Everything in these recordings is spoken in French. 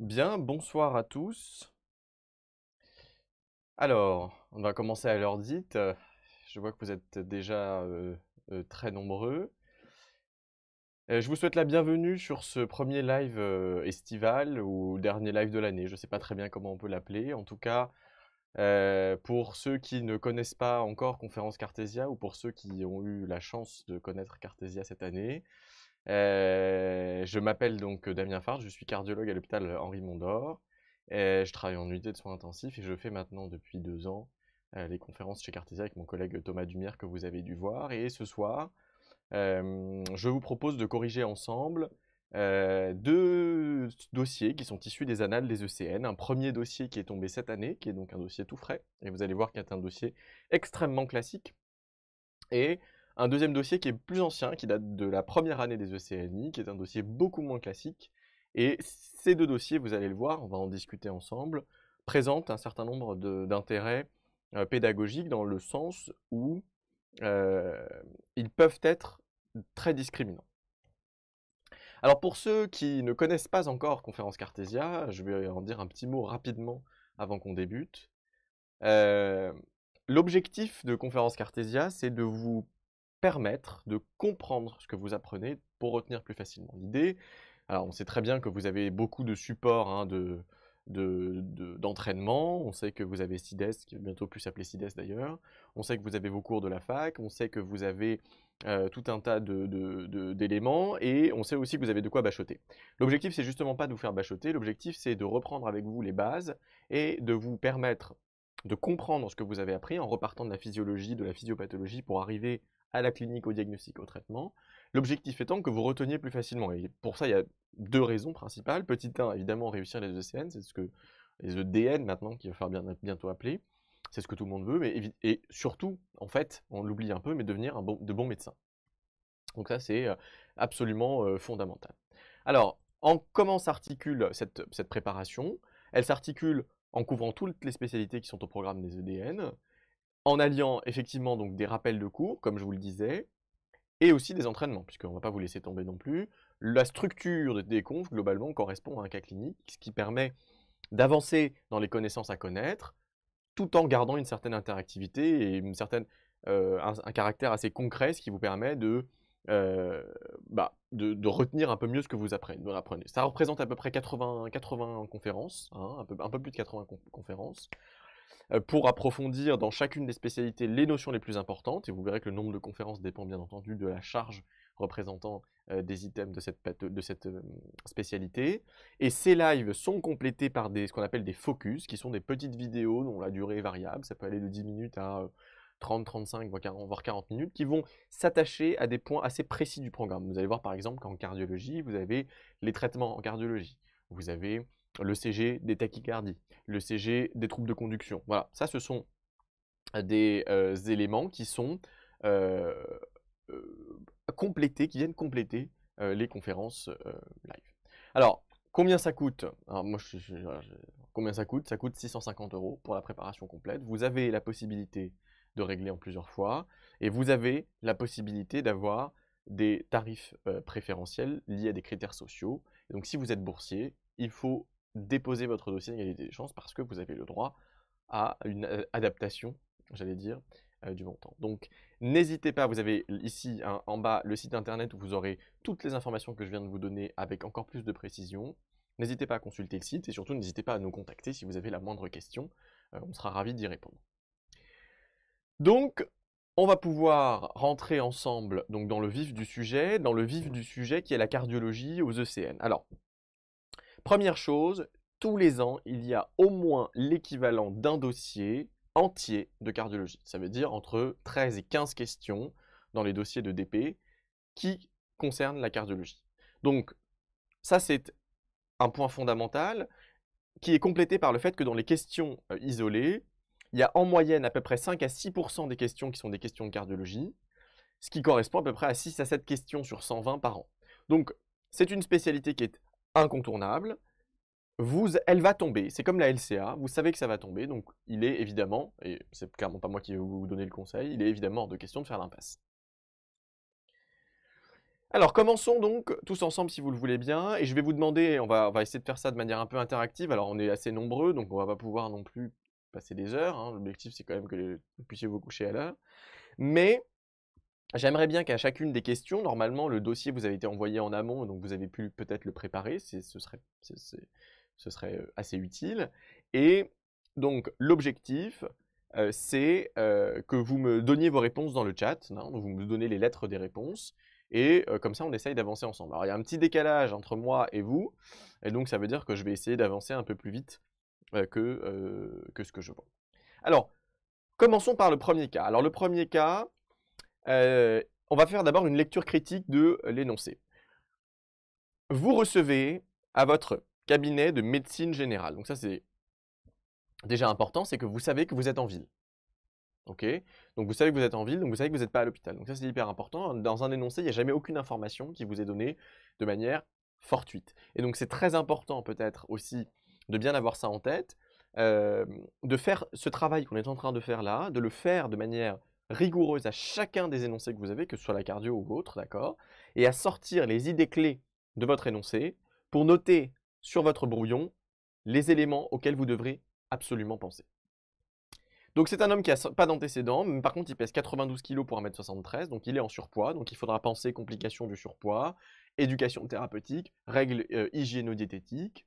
Bien, bonsoir à tous. Alors, on va commencer à l'heure dite. Euh, je vois que vous êtes déjà très nombreux. Euh, je vous souhaite la bienvenue sur ce premier live estival ou dernier live de l'année. Je ne sais pas très bien comment on peut l'appeler. En tout cas, euh, pour ceux qui ne connaissent pas encore Conférence Cartesia ou pour ceux qui ont eu la chance de connaître Cartésia cette année, euh, je m'appelle donc euh, Damien Fard, je suis cardiologue à l'hôpital euh, Henri Mondor. je travaille en unité de soins intensifs et je fais maintenant depuis deux ans les conférences chez Cartesia avec mon collègue Thomas Dumière que vous avez dû voir. Et ce soir, je vous propose de corriger ensemble deux dossiers qui sont issus des annales des ECN. Un premier dossier qui est tombé cette année, qui est donc un dossier tout frais. Et vous allez voir qu'il est un dossier extrêmement classique. Et un deuxième dossier qui est plus ancien, qui date de la première année des ECNI, qui est un dossier beaucoup moins classique. Et ces deux dossiers, vous allez le voir, on va en discuter ensemble, présentent un certain nombre d'intérêts euh, pédagogiques dans le sens où euh, ils peuvent être très discriminants. Alors pour ceux qui ne connaissent pas encore Conférence Cartésia, je vais en dire un petit mot rapidement avant qu'on débute. Euh, l'objectif de Conférence Cartésia, c'est de vous permettre de comprendre ce que vous apprenez pour retenir plus facilement l'idée. Alors on sait très bien que vous avez beaucoup de supports hein, de, d'entraînement. on sait que vous avez CIDES, qui va bientôt plus s'appeler CIDES d'ailleurs. On sait que vous avez vos cours de la fac. On sait que vous avez euh, tout un tas d'éléments. et on sait aussi que vous avez de quoi bachoter. L'objectif, c'est justement pas de vous faire bachoter. L'objectif, c'est de reprendre avec vous les bases et de vous permettre de comprendre ce que vous avez appris en repartant de la physiologie, de la physiopathologie pour arriver à la clinique, au diagnostic, au traitement. L'objectif étant que vous reteniez plus facilement. Et pour ça, il y a deux raisons principales. Petit 1, évidemment, réussir les ECN, c'est ce que les EDN maintenant, qui va faire bien, bientôt appeler. C'est ce que tout le monde veut, mais et surtout, en fait, on l'oublie un peu, mais devenir un de bons médecins. Donc ça, c'est euh, absolument euh, fondamental. Alors, en comment s'articule cette, cette préparation Elle s'articule en couvrant toutes les spécialités qui sont au programme des EDN, en alliant effectivement donc des rappels de cours, comme je vous le disais, et aussi des entraînements, puisqu'on ne va pas vous laisser tomber non plus. La structure des confs, globalement, correspond à un cas clinique, ce qui permet d'avancer dans les connaissances à connaître, tout en gardant une certaine interactivité et une certaine, euh, un, caractère assez concret, ce qui vous permet de, euh, bah, de, retenir un peu mieux ce que vous apprenez. Ça représente à peu près 80, 80 conférences, hein, un, peu, un peu plus de 80 conférences. Euh, pour approfondir dans chacune des spécialités les notions les plus importantes. Et vous verrez que le nombre de conférences dépend bien entendu de la charge représentant euh, des items de cette, euh, spécialité. Et ces lives sont complétés par des, ce qu'on appelle des focus, qui sont des petites vidéos dont la durée est variable. Ça peut aller de 10 minutes à... 30, 35, voire voire 40 minutes, qui vont s'attacher à des points assez précis du programme. Vous allez voir par exemple qu'en cardiologie, vous avez les traitements en cardiologie, vous avez le CG des tachycardies, le CG des troubles de conduction. Voilà, ça, ce sont euh, des euh, éléments qui sont euh, complétés, qui viennent compléter les conférences live. Alors, combien ça coûte moi, je, combien ça coûte Ça coûte 650 euros pour la préparation complète. Vous avez la possibilité de régler en plusieurs fois et vous avez la possibilité d'avoir des tarifs préférentiels liés à des critères sociaux. donc, si vous êtes boursier, il faut déposer votre dossier d'égalité des chances parce que vous avez le droit à une euh, adaptation, j'allais dire, euh, du montant. Donc n'hésitez pas, vous avez ici hein, en bas le site internet où vous aurez toutes les informations que je viens de vous donner avec encore plus de précision. N'hésitez pas à consulter le site et surtout n'hésitez pas à nous contacter si vous avez la moindre question, euh, on sera ravi d'y répondre. Donc on va pouvoir rentrer ensemble donc dans le vif du sujet, dans le vif du sujet qui est la cardiologie aux ECN. Alors, Première chose, tous les ans, il y a au moins l'équivalent d'un dossier entier de cardiologie. Ça veut dire entre 13 et 15 questions dans les dossiers de DP qui concernent la cardiologie. Donc, ça, c'est un point fondamental qui est complété par le fait que dans les questions euh, isolées, il y a en moyenne à peu près 5 à 6 des questions qui sont des questions de cardiologie, ce qui correspond à peu près à 6 à 7 questions sur 120 par an. Donc, c'est une spécialité qui est incontournable, vous, elle va tomber. C'est comme la LCA, vous savez que ça va tomber, donc il est évidemment, et c'est clairement pas moi qui vais vous donner le conseil, il est évidemment hors de question de faire l'impasse. Alors commençons donc tous ensemble si vous le voulez bien, et je vais vous demander, on va, essayer de faire ça de manière un peu interactive, alors on est assez nombreux, donc on va pas pouvoir non plus passer des heures, hein. l'objectif c'est quand même que vous puissiez vous coucher à l'heure, mais J'aimerais bien qu'à chacune des questions, normalement, le dossier vous a été envoyé en amont, donc vous avez pu peut-être le préparer, ce serait, assez utile. Et donc, l'objectif, c'est que vous me donniez vos réponses dans le chat, hein, vous me donnez les lettres des réponses, et comme ça, on essaye d'avancer ensemble. Alors, il y a un petit décalage entre moi et vous, et donc ça veut dire que je vais essayer d'avancer un peu plus vite que, que ce que je vois. Alors, commençons par le premier cas. Alors, le premier cas, euh, on va faire d'abord une lecture critique de euh, l'énoncé. Vous recevez à votre cabinet de médecine générale. Donc ça, c'est déjà important, c'est que vous savez que vous êtes en ville. OK Donc vous savez que vous êtes en ville, donc vous savez que vous n'êtes pas à l'hôpital. Donc ça, c'est hyper important. Dans un énoncé, il n'y a jamais aucune information qui vous est donnée de manière fortuite. Et donc c'est très important peut-être aussi de bien avoir ça en tête, euh, de faire ce travail qu'on est en train de faire là, de le faire de manière rigoureuse à chacun des énoncés que vous avez, que ce soit la cardio ou autre, d'accord Et à sortir les idées clés de votre énoncé pour noter sur votre brouillon les éléments auxquels vous devrez absolument penser. Donc c'est un homme qui n'a pas d'antécédents, mais par contre il pèse 92 kg pour 1m73, donc il est en surpoids, donc il faudra penser complications du surpoids, éducation thérapeutique, règles euh, hygiéno-diététiques.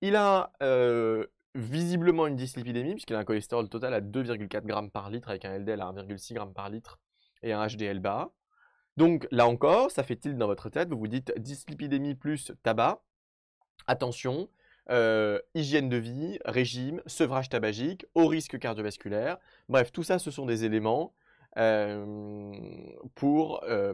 Il a euh, visiblement une dyslipidémie, puisqu'il a un cholestérol total à 2,4 g par litre, avec un LDL à 1,6 g par litre et un HDL bas. Donc là encore, ça fait il dans votre tête, vous vous dites dyslipidémie plus tabac, attention, euh, hygiène de vie, régime, sevrage tabagique, haut risque cardiovasculaire, bref, tout ça ce sont des éléments euh, pour euh,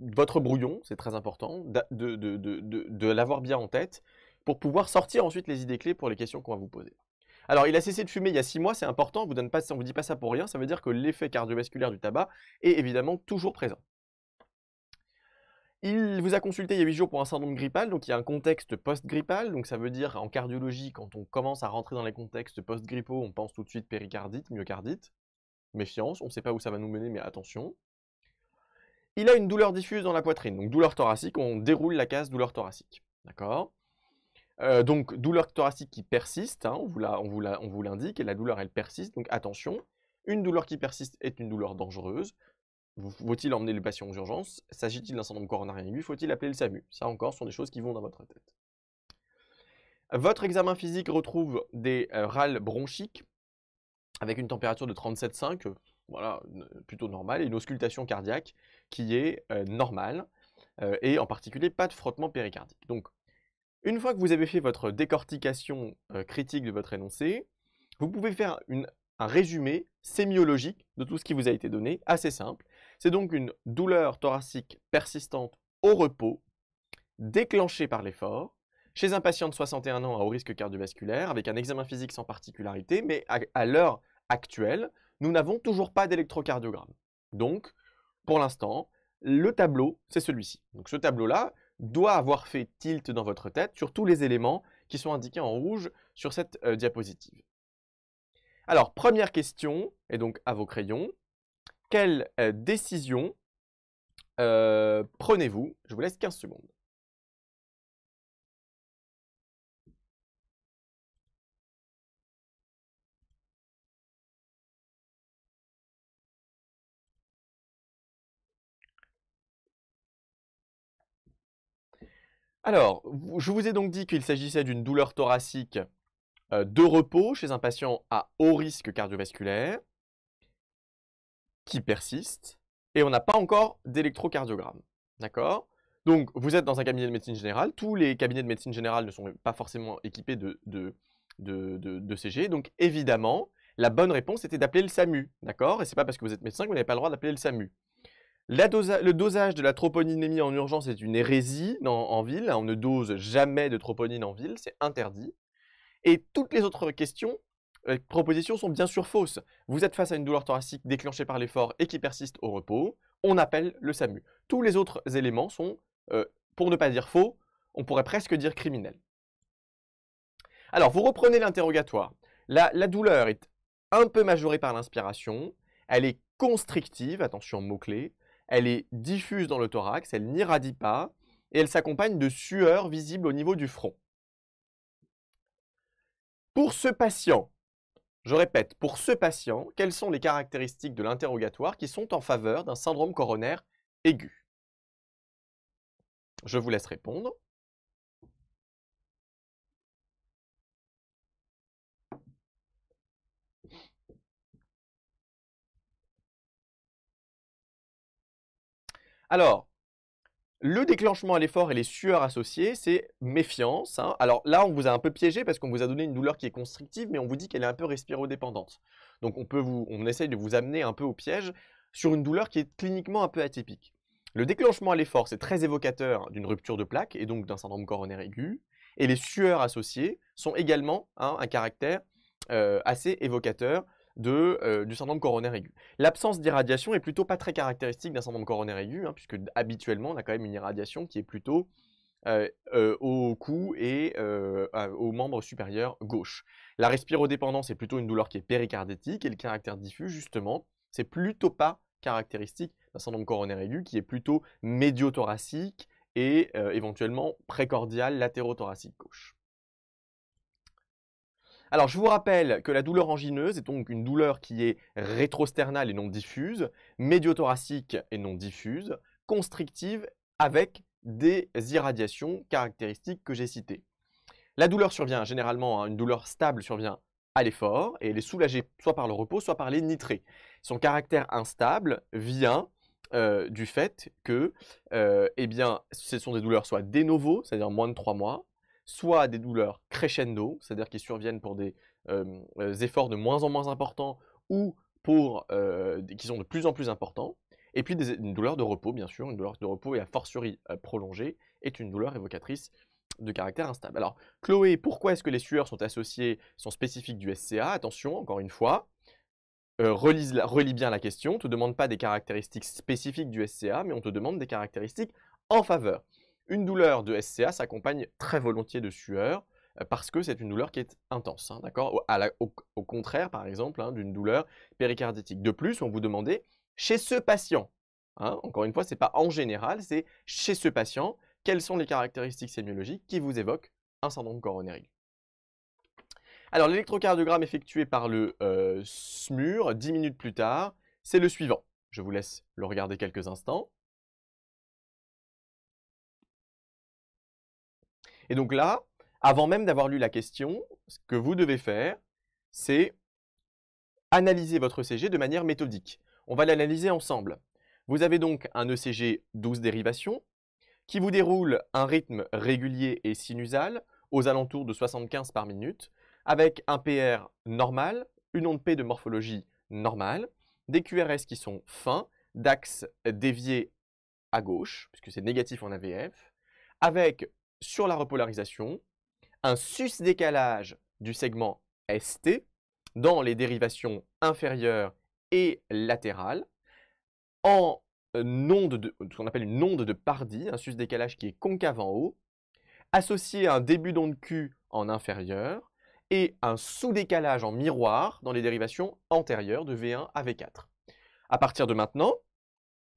votre brouillon, c'est très important, de l'avoir bien en tête, pour pouvoir sortir ensuite les idées clés pour les questions qu'on va vous poser. Alors, il a cessé de fumer il y a 6 mois, c'est important, on ne vous dit pas ça pour rien, ça veut dire que l'effet cardiovasculaire du tabac est évidemment toujours présent. Il vous a consulté il y a 8 jours pour un syndrome grippal, donc il y a un contexte post-grippal, donc ça veut dire en cardiologie, quand on commence à rentrer dans les contextes post-grippaux, on pense tout de suite péricardite, myocardite, méfiance, on ne sait pas où ça va nous mener, mais attention. Il a une douleur diffuse dans la poitrine, donc douleur thoracique, on déroule la case douleur thoracique, d'accord euh, donc, douleur thoracique qui persiste, hein, on vous l'indique, et la douleur, elle persiste, donc attention. Une douleur qui persiste est une douleur dangereuse. faut il emmener le patient aux urgences S'agit-il d'un syndrome coronarien aigu Faut-il appeler le SAMU Ça encore, sont des choses qui vont dans votre tête. Votre examen physique retrouve des euh, râles bronchiques avec une température de 37,5, euh, voilà, plutôt normale, et une auscultation cardiaque qui est normale, et en particulier pas de frottement péricardique. Donc une fois que vous avez fait votre décortication euh, critique de votre énoncé, vous pouvez faire un résumé sémiologique de tout ce qui vous a été donné, assez simple. C'est donc une douleur thoracique persistante au repos, déclenchée par l'effort, chez un patient de 61 ans à haut risque cardiovasculaire, avec un examen physique sans particularité, mais à l'heure actuelle, nous n'avons toujours pas d'électrocardiogramme. Donc, pour l'instant, le tableau, c'est celui-ci. Donc ce tableau-là, doit avoir fait tilt dans votre tête sur tous les éléments qui sont indiqués en rouge sur cette euh, diapositive. Alors, première question, et donc à vos crayons, quelle euh, décision euh, prenez-vous Je vous laisse 15 secondes. Alors, je vous ai donc dit qu'il s'agissait d'une douleur thoracique euh, de repos chez un patient à haut risque cardiovasculaire qui persiste et on n'a pas encore d'électrocardiogramme. D'accord Donc, vous êtes dans un cabinet de médecine générale. Tous les cabinets de médecine générale ne sont pas forcément équipés de, CG. Donc, évidemment, la bonne réponse était d'appeler le SAMU. D'accord Et n'est pas parce que vous êtes médecin que vous n'avez pas le droit d'appeler le SAMU le dosage de la troponinémie en urgence est une hérésie en, ville. On ne dose jamais de troponine en ville, c'est interdit. Et toutes les autres questions, euh, propositions sont bien sûr fausses. Vous êtes face à une douleur thoracique déclenchée par l'effort et qui persiste au repos. On appelle le SAMU. Tous les autres éléments sont, euh, pour ne pas dire faux, on pourrait presque dire criminels. Alors, vous reprenez l'interrogatoire. La, la douleur est un peu majorée par l'inspiration. Elle est constrictive, attention mot-clé, elle est diffuse dans le thorax, elle n'irradie pas, et elle s'accompagne de sueurs visibles au niveau du front. Pour ce patient, je répète, pour ce patient, quelles sont les caractéristiques de l'interrogatoire qui sont en faveur d'un syndrome coronaire aigu Je vous laisse répondre. Alors, le déclenchement à l'effort et les sueurs associées, c'est méfiance. Hein. Alors là, on vous a un peu piégé parce qu'on vous a donné une douleur qui est constrictive, mais on vous dit qu'elle est un peu respirodépendante. Donc on, peut essaye de vous amener un peu au piège sur une douleur qui est cliniquement un peu atypique. Le déclenchement à l'effort, c'est très évocateur d'une rupture de plaque et donc d'un syndrome coronaire aigu. Et les sueurs associées sont également hein, un caractère euh, assez évocateur euh, du syndrome coronaire aigu. L'absence d'irradiation est plutôt pas très caractéristique d'un syndrome coronaire aigu, hein, puisque habituellement on a quand même une irradiation qui est plutôt euh, euh, au cou et au membre supérieur gauche. La respirodépendance est plutôt une douleur qui est péricardétique et le caractère diffus, justement, c'est plutôt pas caractéristique d'un syndrome coronaire aigu qui est plutôt médiothoracique et éventuellement précordial latérothoracique gauche. Alors, je vous rappelle que la douleur angineuse est donc une douleur qui est rétrosternale et non diffuse, médiothoracique et non diffuse, constrictive avec des irradiations caractéristiques que j'ai citées. La douleur survient généralement, hein, une douleur stable survient à l'effort et elle est soulagée soit par le repos, soit par les nitrés. Son caractère instable vient euh, du fait que euh, eh ce sont des douleurs soit de c'est-à-dire moins de 3 mois, soit des douleurs crescendo, c'est-à-dire qui surviennent pour des euh, euh, efforts de moins en moins importants ou pour euh, qui sont de plus en plus importants, et puis une douleur de repos, bien sûr, une douleur de repos et à fortiori prolongée est une douleur évocatrice de caractère instable. Alors, Chloé, pourquoi est-ce que les sueurs sont associées, sont spécifiques du SCA Attention, encore une fois, relis relis bien la question, on ne te demande pas des caractéristiques spécifiques du SCA, mais on te demande des caractéristiques en faveur. Une douleur de SCA s'accompagne très volontiers de sueur euh, parce que c'est une douleur qui est intense, hein, d'accord au, contraire, par exemple, hein, d'une douleur péricarditique. De plus, on vous demandait chez ce patient, hein, encore une fois, ce n'est pas en général, c'est chez ce patient, quelles sont les caractéristiques sémiologiques qui vous évoquent un syndrome coronarien. Alors, l'électrocardiogramme effectué par le euh, SMUR, 10 minutes plus tard, c'est le suivant. Je vous laisse le regarder quelques instants. Et donc là, avant même d'avoir lu la question, ce que vous devez faire, c'est analyser votre ECG de manière méthodique. On va l'analyser ensemble. Vous avez donc un ECG 12 dérivations qui vous déroule un rythme régulier et sinusal aux alentours de 75 par minute avec un PR normal, une onde P de morphologie normale, des QRS qui sont fins, d'axes déviés à gauche, puisque c'est négatif en AVF, avec sur la repolarisation, un sus-décalage du segment ST dans les dérivations inférieures et latérales en euh, de, ce qu'on appelle une onde de Pardi, un sus-décalage qui est concave en haut, associé à un début d'onde Q en inférieur et un sous-décalage en miroir dans les dérivations antérieures de V1 à V4. À partir de maintenant,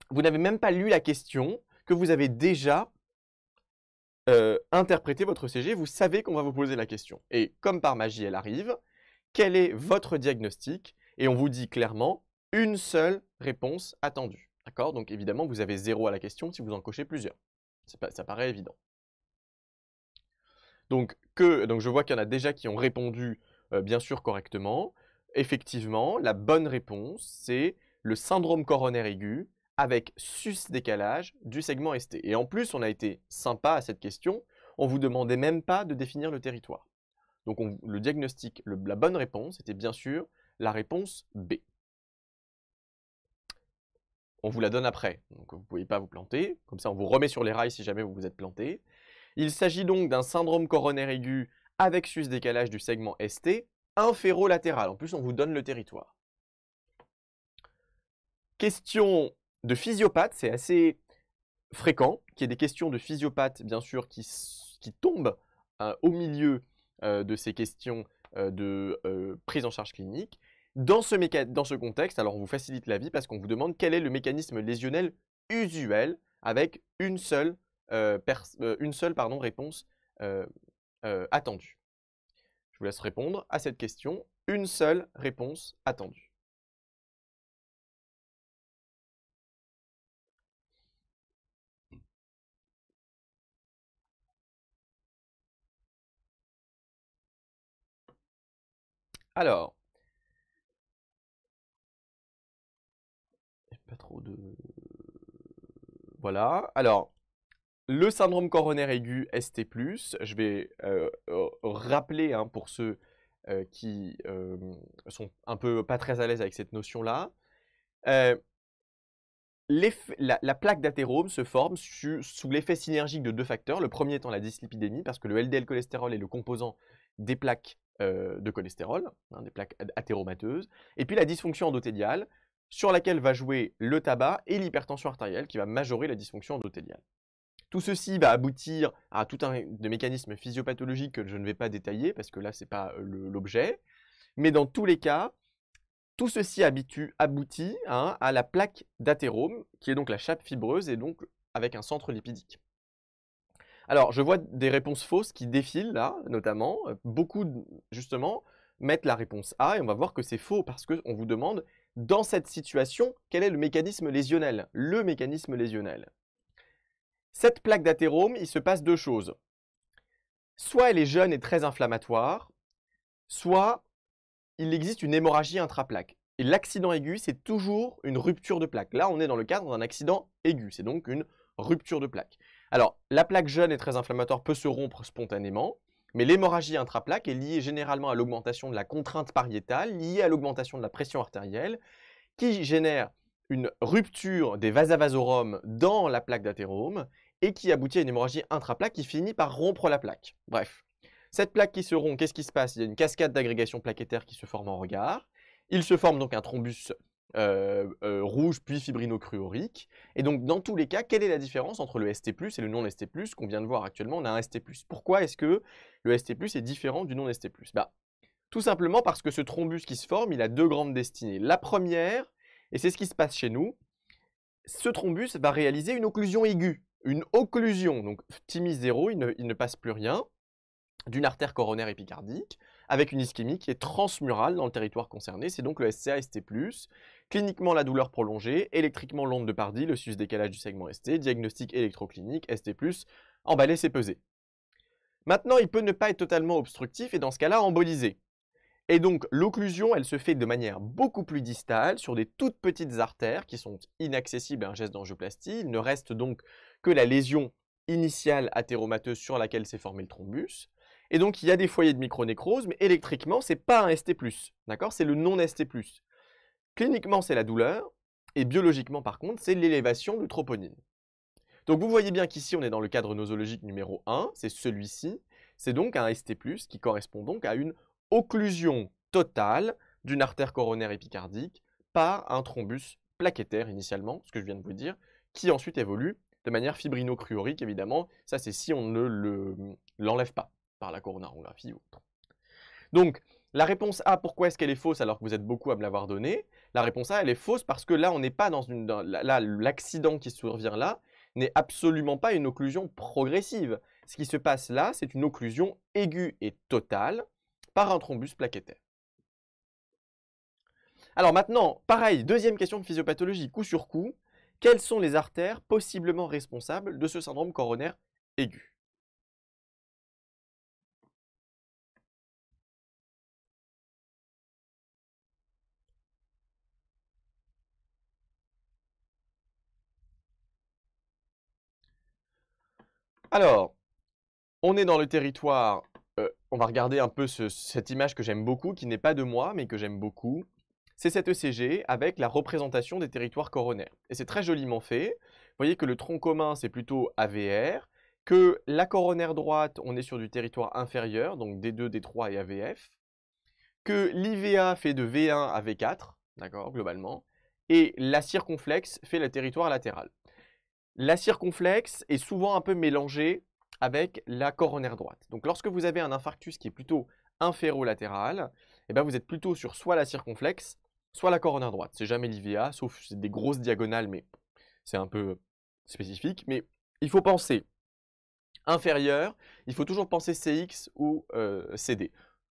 vous n'avez même pas lu la question que vous avez déjà euh, interprétez votre CG, vous savez qu'on va vous poser la question. Et comme par magie, elle arrive, quel est votre diagnostic Et on vous dit clairement une seule réponse attendue. D'accord Donc évidemment, vous avez zéro à la question si vous en cochez plusieurs. ça paraît évident. Donc, que, donc je vois qu'il y en a déjà qui ont répondu euh, bien sûr correctement. Effectivement, la bonne réponse, c'est le syndrome coronaire aigu avec sus décalage du segment ST. Et en plus, on a été sympa à cette question, on ne vous demandait même pas de définir le territoire. Donc le diagnostic, la bonne réponse était bien sûr la réponse B. On vous la donne après, donc vous ne pouvez pas vous planter, comme ça on vous remet sur les rails si jamais vous vous êtes planté. Il s'agit donc d'un syndrome coronaire aigu avec sus décalage du segment ST inférolatéral. En plus, on vous donne le territoire. Question de physiopathe, c'est assez fréquent, qu'il y ait des questions de physiopathe, bien sûr, qui, qui tombent hein, au milieu euh, de ces questions euh, de euh, prise en charge clinique. Dans ce, dans ce contexte, alors on vous facilite la vie parce qu'on vous demande quel est le mécanisme lésionnel usuel avec une seule, une seule pardon, réponse attendue. Je vous laisse répondre à cette question, une seule réponse attendue. Alors. Pas trop de. Voilà. Alors, le syndrome coronaire aigu ST, je vais rappeler hein, pour ceux qui sont un peu pas très à l'aise avec cette notion-là. La, plaque d'athérome se forme sous l'effet synergique de deux facteurs. Le premier étant la dyslipidémie, parce que le LDL cholestérol est le composant des plaques euh, de cholestérol, hein, des plaques athéromateuses, et puis la dysfonction endothéliale, sur laquelle va jouer le tabac et l'hypertension artérielle, qui va majorer la dysfonction endothéliale. Tout ceci va aboutir à tout un de mécanismes physiopathologiques que je ne vais pas détailler, parce que là, c'est pas euh, l'objet, mais dans tous les cas, tout ceci aboutit hein, à la plaque d'athérome, qui est donc la chape fibreuse, et donc avec un centre lipidique. Alors, je vois des réponses fausses qui défilent là, notamment. Euh, beaucoup, justement, mettent la réponse A et on va voir que c'est faux parce qu'on vous demande, dans cette situation, quel est le mécanisme lésionnel Le mécanisme lésionnel. Cette plaque d'athérome, il se passe deux choses. Soit elle est jeune et très inflammatoire, soit il existe une hémorragie intraplaque. Et l'accident aigu, c'est toujours une rupture de plaque. Là, on est dans le cadre d'un accident aigu, c'est donc une rupture de plaque. Alors, la plaque jeune et très inflammatoire peut se rompre spontanément, mais l'hémorragie intraplaque est liée généralement à l'augmentation de la contrainte pariétale, liée à l'augmentation de la pression artérielle, qui génère une rupture des vasavasorums dans la plaque d'athérome et qui aboutit à une hémorragie intraplaque qui finit par rompre la plaque. Bref, cette plaque qui se rompt, qu'est-ce qui se passe Il y a une cascade d'agrégation plaquettaire qui se forme en regard. Il se forme donc un thrombus euh, euh, rouge puis fibrinocruorique. Et donc, dans tous les cas, quelle est la différence entre le ST+, et le non-ST+, qu'on vient de voir actuellement, on a un ST+. Pourquoi est-ce que le ST+, est différent du non-ST+. Bah, tout simplement parce que ce thrombus qui se forme, il a deux grandes destinées. La première, et c'est ce qui se passe chez nous, ce thrombus va réaliser une occlusion aiguë, une occlusion, donc timis 0, il ne, il ne passe plus rien, d'une artère coronaire épicardique, avec une ischémie qui est transmurale dans le territoire concerné, c'est donc le SCA-ST+. Cliniquement, la douleur prolongée, électriquement, l'onde de Pardy, le sus décalage du segment ST, diagnostic électroclinique, ST+, emballé, c'est pesé. Maintenant, il peut ne pas être totalement obstructif et dans ce cas-là, embolisé. Et donc, l'occlusion, elle se fait de manière beaucoup plus distale sur des toutes petites artères qui sont inaccessibles à un geste d'angioplastie. Il ne reste donc que la lésion initiale athéromateuse sur laquelle s'est formé le thrombus. Et donc, il y a des foyers de micronécrose, mais électriquement, n'est pas un ST+. D'accord C'est le non-ST+. Cliniquement, c'est la douleur, et biologiquement, par contre, c'est l'élévation du troponine. Donc vous voyez bien qu'ici, on est dans le cadre nosologique numéro 1, c'est celui-ci. C'est donc un ST+, qui correspond donc à une occlusion totale d'une artère coronaire épicardique par un thrombus plaquettaire initialement, ce que je viens de vous dire, qui ensuite évolue de manière fibrino-cruorique, évidemment. Ça, c'est si on ne l'enlève pas par la coronarographie ou autre. Donc, la réponse A, pourquoi est-ce qu'elle est fausse alors que vous êtes beaucoup à me l'avoir donnée La réponse A, elle est fausse parce que là, on n'est pas dans une. là, l'accident qui survient là n'est absolument pas une occlusion progressive. Ce qui se passe là, c'est une occlusion aiguë et totale par un thrombus plaquettaire. Alors maintenant, pareil, deuxième question de physiopathologie, coup sur coup. Quelles sont les artères possiblement responsables de ce syndrome coronaire aigu Alors, on est dans le territoire. Euh, on va regarder un peu cette image que j'aime beaucoup, qui n'est pas de moi, mais que j'aime beaucoup. C'est cette ECG avec la représentation des territoires coronaires. Et c'est très joliment fait. Vous voyez que le tronc commun, c'est plutôt AVR, que la coronaire droite, on est sur du territoire inférieur, donc D2, D3 et AVF, que l'IVA fait de V1 à V4, d'accord, globalement, et la circonflexe fait le territoire latéral. La circonflexe est souvent un peu mélangée avec la coronaire droite. Donc lorsque vous avez un infarctus qui est plutôt inférolatéral, eh ben, vous êtes plutôt sur soit la circonflexe, soit la coronaire droite. C'est jamais l'IVA, sauf des grosses diagonales, mais c'est un peu spécifique. Mais il faut penser inférieur, il faut toujours penser CX ou euh, CD.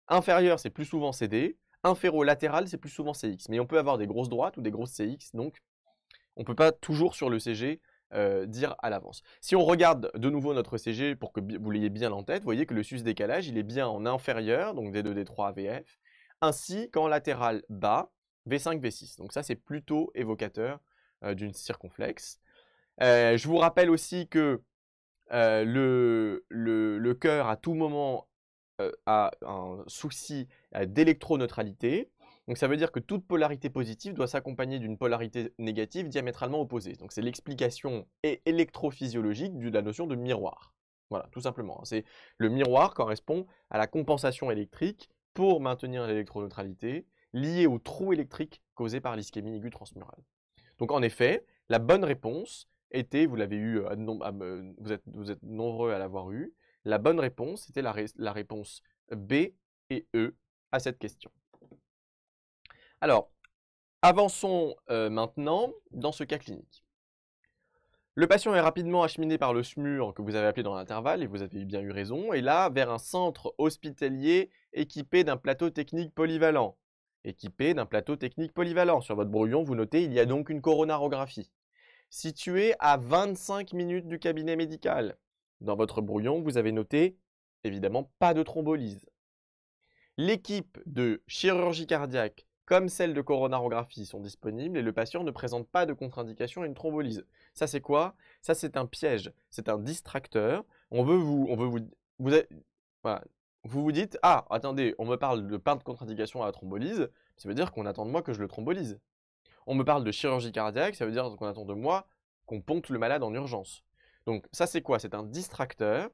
Inférieur, c'est plus souvent CD. Inférolatéral, c'est plus souvent CX. Mais on peut avoir des grosses droites ou des grosses CX, donc on ne peut pas toujours sur le CG euh, dire à l'avance. Si on regarde de nouveau notre CG pour que vous l'ayez bien en tête, vous voyez que le sus décalage, il est bien en inférieur, donc D2, D3, VF, ainsi qu'en latéral bas, V5, V6. Donc ça, c'est plutôt évocateur euh, d'une circonflexe. Euh, je vous rappelle aussi que le, le, le cœur, à tout moment, a un souci d'électroneutralité. Donc ça veut dire que toute polarité positive doit s'accompagner d'une polarité négative diamétralement opposée. Donc c'est l'explication électrophysiologique de la notion de miroir. Voilà, tout simplement. Hein. C'est le miroir correspond à la compensation électrique pour maintenir l'électroneutralité liée au trou électrique causé par l'ischémie aiguë transmurale. Donc en effet, la bonne réponse était, vous l'avez eu, euh, vous êtes, nombreux à l'avoir eu, la bonne réponse était la réponse B et E à cette question. Alors, avançons euh, maintenant dans ce cas clinique. Le patient est rapidement acheminé par le SMUR que vous avez appelé dans l'intervalle, et vous avez bien eu raison, et là, vers un centre hospitalier équipé d'un plateau technique polyvalent. Équipé d'un plateau technique polyvalent. Sur votre brouillon, vous notez, il y a donc une coronarographie. Située à 25 minutes du cabinet médical. Dans votre brouillon, vous avez noté, évidemment, pas de thrombolyse. L'équipe de chirurgie cardiaque comme celles de coronarographie sont disponibles et le patient ne présente pas de contre-indication à une thrombolyse. Ça c'est quoi Ça c'est un piège, c'est un distracteur. On veut vous, vous, vous, dites ah attendez, on me parle de pas de contre-indication à la thrombolyse, ça veut dire qu'on attend de moi que je le thrombolyse. On me parle de chirurgie cardiaque, ça veut dire qu'on attend de moi qu'on ponte le malade en urgence. Donc ça c'est quoi C'est un distracteur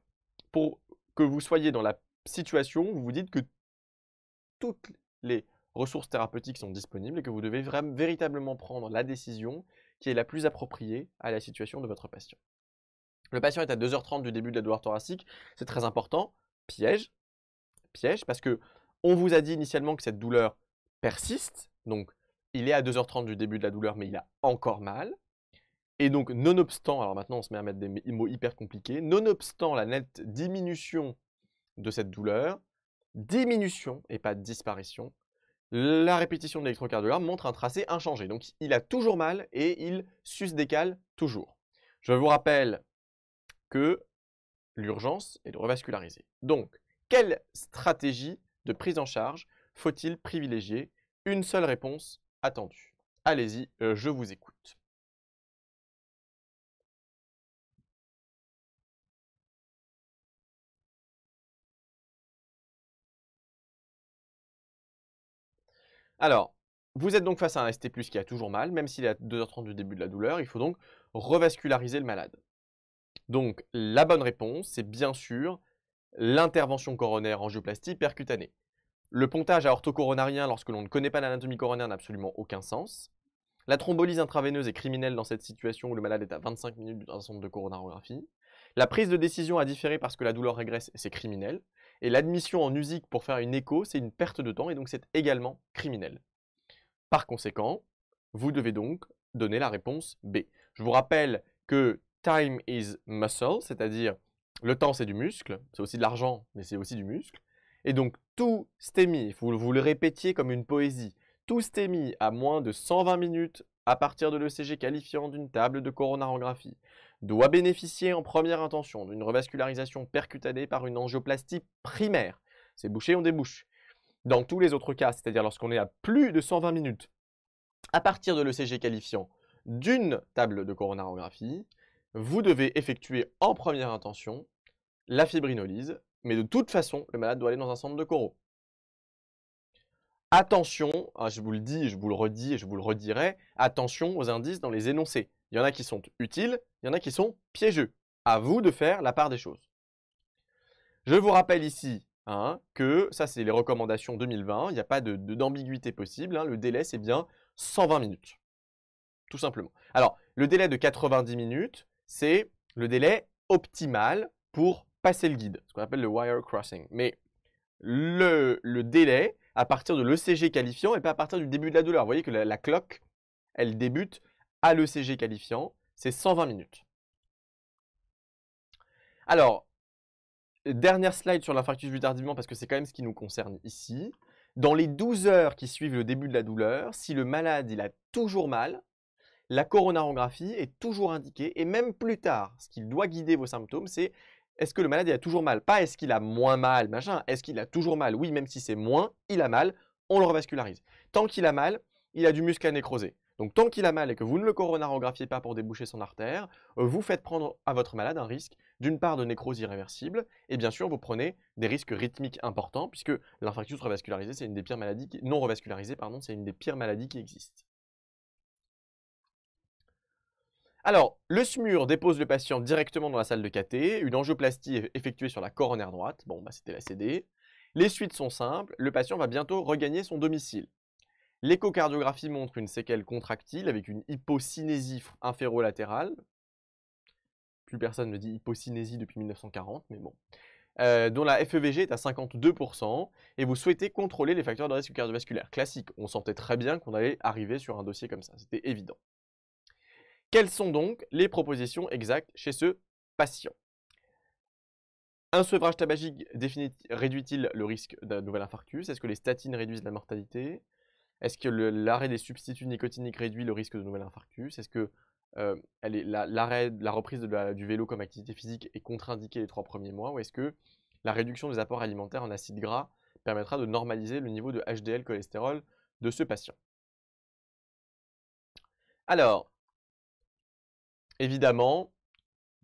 pour que vous soyez dans la situation où vous vous dites que toutes les ressources thérapeutiques sont disponibles et que vous devez véritablement prendre la décision qui est la plus appropriée à la situation de votre patient. Le patient est à 2h30 du début de la douleur thoracique, c'est très important, piège, piège, parce que on vous a dit initialement que cette douleur persiste, donc il est à 2h30 du début de la douleur, mais il a encore mal. Et donc, nonobstant, alors maintenant on se met à mettre des mots hyper compliqués, nonobstant la nette diminution de cette douleur, diminution et pas disparition, la répétition de l'électrocardiogramme montre un tracé inchangé. Donc il a toujours mal et il sus toujours. Je vous rappelle que l'urgence est de revasculariser. Donc, quelle stratégie de prise en charge faut-il privilégier Une seule réponse attendue. Allez-y, euh, je vous écoute. Alors, vous êtes donc face à un ST+, qui a toujours mal, même s'il est à 2h30 du début de la douleur, il faut donc revasculariser le malade. Donc, la bonne réponse, c'est bien sûr l'intervention coronaire angioplastie percutanée. Le pontage à orthocoronarien lorsque l'on ne connaît pas l'anatomie coronaire n'a absolument aucun sens. La thrombolyse intraveineuse est criminelle dans cette situation où le malade est à 25 minutes d'un centre de coronarographie. La prise de décision a différé parce que la douleur régresse, c'est criminel. Et l'admission en musique pour faire une écho, c'est une perte de temps et donc c'est également criminel. Par conséquent, vous devez donc donner la réponse B. Je vous rappelle que time is muscle, c'est-à-dire le temps c'est du muscle, c'est aussi de l'argent, mais c'est aussi du muscle. Et donc tout STEMI, vous, vous le répétiez comme une poésie, tout STEMI à moins de 120 minutes à partir de l'ECG qualifiant d'une table de coronarographie, doit bénéficier en première intention d'une revascularisation percutanée par une angioplastie primaire. C'est bouché, on débouche. Dans tous les autres cas, c'est-à-dire lorsqu'on est à plus de 120 minutes, à partir de l'ECG qualifiant d'une table de coronarographie, vous devez effectuer en première intention la fibrinolyse, mais de toute façon, le malade doit aller dans un centre de coraux. Attention, ah, je vous le dis, je vous le redis et je vous le redirai, attention aux indices dans les énoncés. Il y en a qui sont utiles, il y en a qui sont piégeux. À vous de faire la part des choses. Je vous rappelle ici hein, que ça, c'est les recommandations 2020. Il n'y a pas d'ambiguïté de, possible. Hein. le délai, c'est bien 120 minutes. Tout simplement. Alors, le délai de 90 minutes, c'est le délai optimal pour passer le guide, ce qu'on appelle le wire crossing. Mais le, délai à partir de l'ECG qualifiant et pas à partir du début de la douleur. Vous voyez que la, la cloque, elle débute à l'ECG qualifiant, c'est 120 minutes. Alors, dernière slide sur l'infarctus du tardivement parce que c'est quand même ce qui nous concerne ici. Dans les 12 heures qui suivent le début de la douleur, si le malade il a toujours mal, la coronarographie est toujours indiquée et même plus tard, ce qui doit guider vos symptômes, c'est est-ce que le malade il a toujours mal Pas est-ce qu'il a moins mal, machin. Est-ce qu'il a toujours mal Oui, même si c'est moins, il a mal, on le revascularise. Tant qu'il a mal, il a du muscle à nécroser. Donc tant qu'il a mal et que vous ne le coronarographiez pas pour déboucher son artère, euh, vous faites prendre à votre malade un risque d'une part de nécrose irréversible, et bien sûr vous prenez des risques rythmiques importants, puisque l'infarctus revascularisé, c'est une des pires maladies non revascularisé, pardon, c'est une des pires maladies qui existent. Alors, le SMUR dépose le patient directement dans la salle de cathé, une angioplastie est effectuée sur la coronaire droite, bon bah c'était la CD. Les suites sont simples, le patient va bientôt regagner son domicile. L'échocardiographie montre une séquelle contractile avec une hypocinésie inférolatérale. Plus personne ne dit hypocinésie depuis 1940, mais bon. Euh, dont la FEVG est à 52%, et vous souhaitez contrôler les facteurs de risque cardiovasculaire. Classique, on sentait très bien qu'on allait arriver sur un dossier comme ça, c'était évident. Quelles sont donc les propositions exactes chez ce patient un sevrage tabagique réduit-il le risque d'un nouvel infarctus Est-ce que les statines réduisent la mortalité est-ce que l'arrêt des substituts nicotiniques réduit le risque de nouvel infarctus Est-ce que euh, l'arrêt, la, reprise du vélo comme activité physique est contre-indiquée les trois premiers mois Ou est-ce que la réduction des apports alimentaires en acides gras permettra de normaliser le niveau de HDL cholestérol de ce patient Alors, évidemment,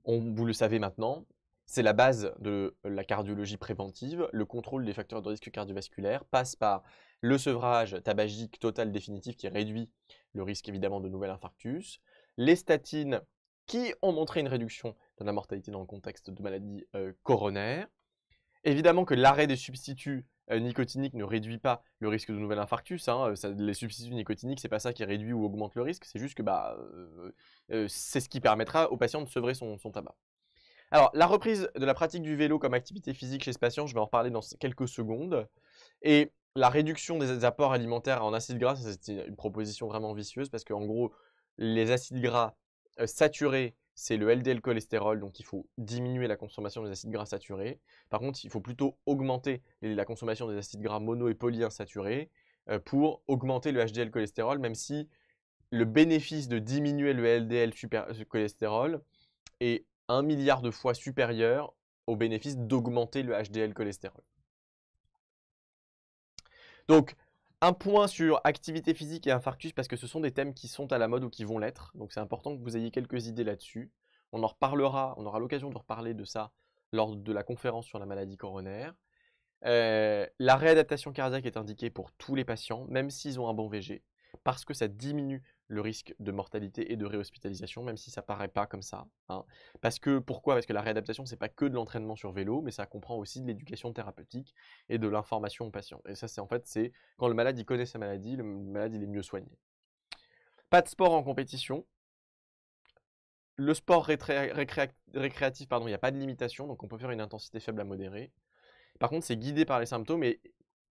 vous le savez maintenant, c'est la base de la cardiologie préventive. Le contrôle des facteurs de risque cardiovasculaire passe par le sevrage tabagique total définitif qui réduit le risque évidemment de nouvel infarctus, les statines qui ont montré une réduction de la mortalité dans le contexte de maladies euh, coronaires. Évidemment que l'arrêt des substituts euh, nicotiniques ne réduit pas le risque de nouvel infarctus. Hein, euh, les substituts nicotiniques, c'est pas ça qui réduit ou augmente le risque, c'est juste que bah, c'est ce qui permettra au patient de sevrer son tabac. Alors, la reprise de la pratique du vélo comme activité physique chez ce patient, je vais en reparler dans quelques secondes. Et la réduction des apports alimentaires en acides gras, c'est une proposition vraiment vicieuse parce qu'en gros, les acides gras euh, saturés, c'est le LDL cholestérol, donc il faut diminuer la consommation des acides gras saturés. Par contre, il faut plutôt augmenter la consommation des acides gras mono et polyinsaturés euh, pour augmenter le HDL cholestérol, même si le bénéfice de diminuer le LDL super euh, cholestérol est un milliard de fois supérieur au bénéfice d'augmenter le HDL cholestérol. Donc, un point sur activité physique et infarctus parce que ce sont des thèmes qui sont à la mode ou qui vont l'être. Donc, c'est important que vous ayez quelques idées là-dessus. On en reparlera, on aura l'occasion de reparler de ça lors de la conférence sur la maladie coronaire. Euh, la réadaptation cardiaque est indiquée pour tous les patients, même s'ils ont un bon VG, parce que ça diminue le risque de mortalité et de réhospitalisation, même si ça paraît pas comme ça. Hein. Parce que pourquoi Parce que la réadaptation, c'est pas que de l'entraînement sur vélo, mais ça comprend aussi de l'éducation thérapeutique et de l'information aux patients. Et ça, c'est en fait, c'est quand le malade il connaît sa maladie, le malade il est mieux soigné. Pas de sport en compétition. Le sport récréatif, pardon, il n'y a pas de limitation, donc on peut faire une intensité faible à modérée. Par contre, c'est guidé par les symptômes et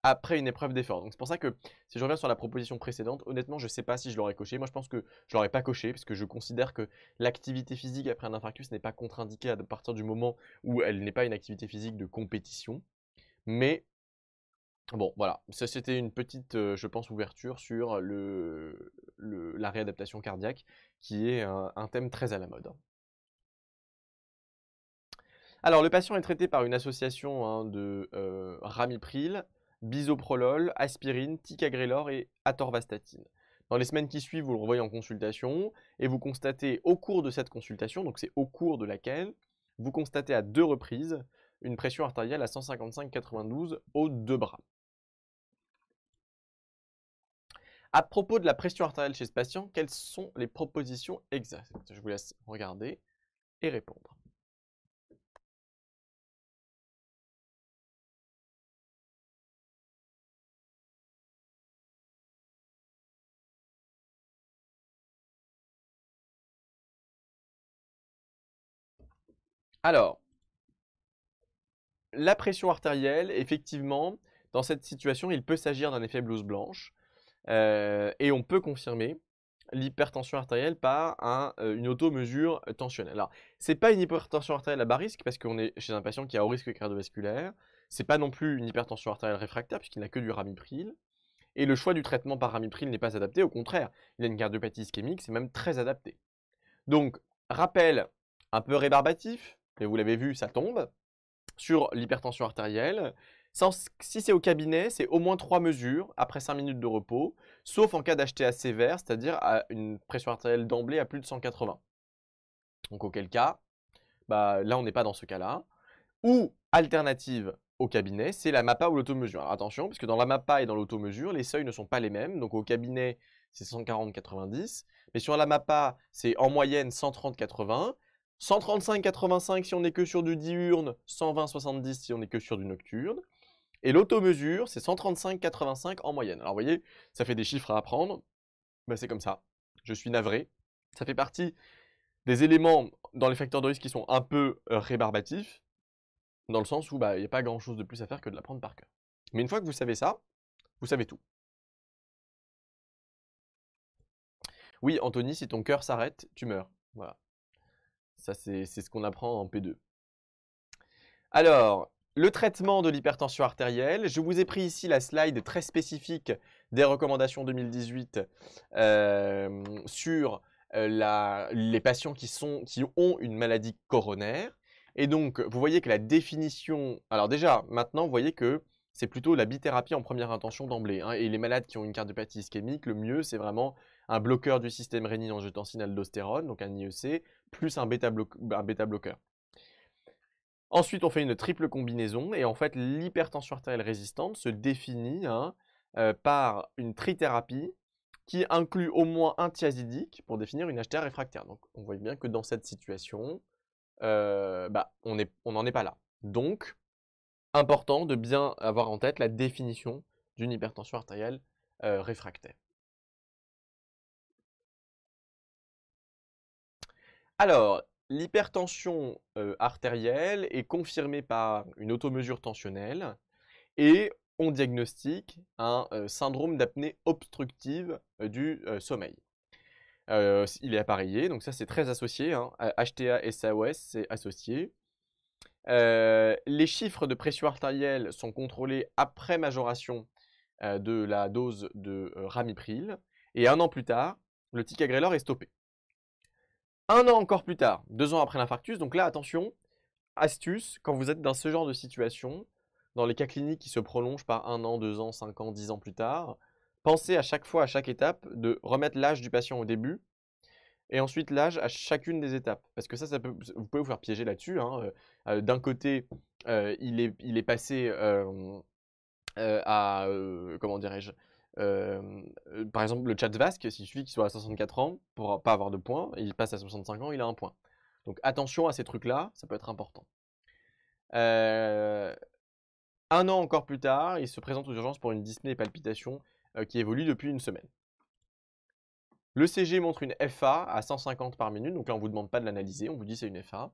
après une épreuve d'effort. Donc c'est pour ça que si je reviens sur la proposition précédente, honnêtement, je ne sais pas si je l'aurais coché. Moi, je pense que je l'aurais pas coché parce que je considère que l'activité physique après un infarctus n'est pas contre-indiquée à partir du moment où elle n'est pas une activité physique de compétition. Mais bon, voilà, ça c'était une petite, euh, je pense, ouverture sur le, la réadaptation cardiaque qui est un, thème très à la mode. Alors, le patient est traité par une association hein, de euh, ramipril, bisoprolol, aspirine, ticagrelor et atorvastatine. Dans les semaines qui suivent, vous le revoyez en consultation et vous constatez au cours de cette consultation, donc c'est au cours de laquelle, vous constatez à deux reprises une pression artérielle à 155-92 aux deux bras. À propos de la pression artérielle chez ce patient, quelles sont les propositions exactes Je vous laisse regarder et répondre. Alors, la pression artérielle, effectivement, dans cette situation, il peut s'agir d'un effet blouse blanche. Euh, et on peut confirmer l'hypertension artérielle par euh, une auto-mesure tensionnelle. Alors, n'est pas une hypertension artérielle à bas risque parce qu'on est chez un patient qui a haut risque cardiovasculaire. ce n'est pas non plus une hypertension artérielle réfractaire puisqu'il n'a que du ramipril. Et le choix du traitement par ramipril n'est pas adapté. Au contraire, il a une cardiopathie ischémique, c'est même très adapté. Donc, rappel un peu rébarbatif, et vous l'avez vu, ça tombe, sur l'hypertension artérielle. si c'est au cabinet, c'est au moins trois mesures après 5 minutes de repos, sauf en cas d'HTA sévère, c'est-à-dire à une pression artérielle d'emblée à plus de 180. Donc auquel cas, bah, là on n'est pas dans ce cas-là. Ou alternative au cabinet, c'est la MAPA ou l'automesure. Alors attention, puisque dans la MAPA et dans l'automesure, les seuils ne sont pas les mêmes. Donc au cabinet, c'est 140-90. Mais sur la MAPA, c'est en moyenne 130-80. 135,85 si on n'est que sur du diurne, 120,70 si on n'est que sur du nocturne. Et l'automesure, c'est 135,85 en moyenne. Alors vous voyez, ça fait des chiffres à apprendre, ben, c'est comme ça. Je suis navré. Ça fait partie des éléments dans les facteurs de risque qui sont un peu euh, rébarbatifs, dans le sens où bah, il n'y a pas grand-chose de plus à faire que de l'apprendre par cœur. Mais une fois que vous savez ça, vous savez tout. Oui, Anthony, si ton cœur s'arrête, tu meurs. Voilà. Ça, c'est ce qu'on apprend en P2. Alors, le traitement de l'hypertension artérielle. Je vous ai pris ici la slide très spécifique des recommandations 2018 euh, sur euh, les patients qui, ont une maladie coronaire. Et donc, vous voyez que la définition... Alors déjà, maintenant, vous voyez que c'est plutôt la bithérapie en première intention d'emblée. Hein, et les malades qui ont une cardiopathie ischémique, le mieux, c'est vraiment un bloqueur du système rénine jetant aldostérone, donc un IEC, plus un bêta-bloqueur. Ensuite, on fait une triple combinaison et en fait, l'hypertension artérielle résistante se définit hein, euh, par une trithérapie qui inclut au moins un thiazidique pour définir une HTA réfractaire. Donc, on voit bien que dans cette situation, euh, bah, on n'en est pas là. Donc, important de bien avoir en tête la définition d'une hypertension artérielle euh, réfractaire. Alors, l'hypertension artérielle est confirmée par une automesure tensionnelle et on diagnostique un syndrome d'apnée obstructive du sommeil. il est appareillé, donc ça c'est très associé. HTA et SAOS, c'est associé. les chiffres de pression artérielle sont contrôlés après majoration de la dose de ramipril. Et un an plus tard, le ticagrelor est stoppé. Un an encore plus tard, deux ans après l'infarctus, donc là, attention, astuce, quand vous êtes dans ce genre de situation, dans les cas cliniques qui se prolongent par un an, deux ans, cinq ans, dix ans plus tard, pensez à chaque fois, à chaque étape, de remettre l'âge du patient au début et ensuite l'âge à chacune des étapes. Parce que ça, vous pouvez vous faire piéger là-dessus. Hein, euh, euh, d'un côté, euh, il, est, passé à, comment dirais-je, par exemple, le chat vasque, s'il suffit qu'il soit à 64 ans pour pas avoir de points, et il passe à 65 ans, il a un point. Donc attention à ces trucs-là, ça peut être important. un an encore plus tard, il se présente aux urgences pour une dyspnée palpitation qui évolue depuis une semaine. Le CG montre une FA à 150 par minute, donc là on ne vous demande pas de l'analyser, on vous dit c'est une FA.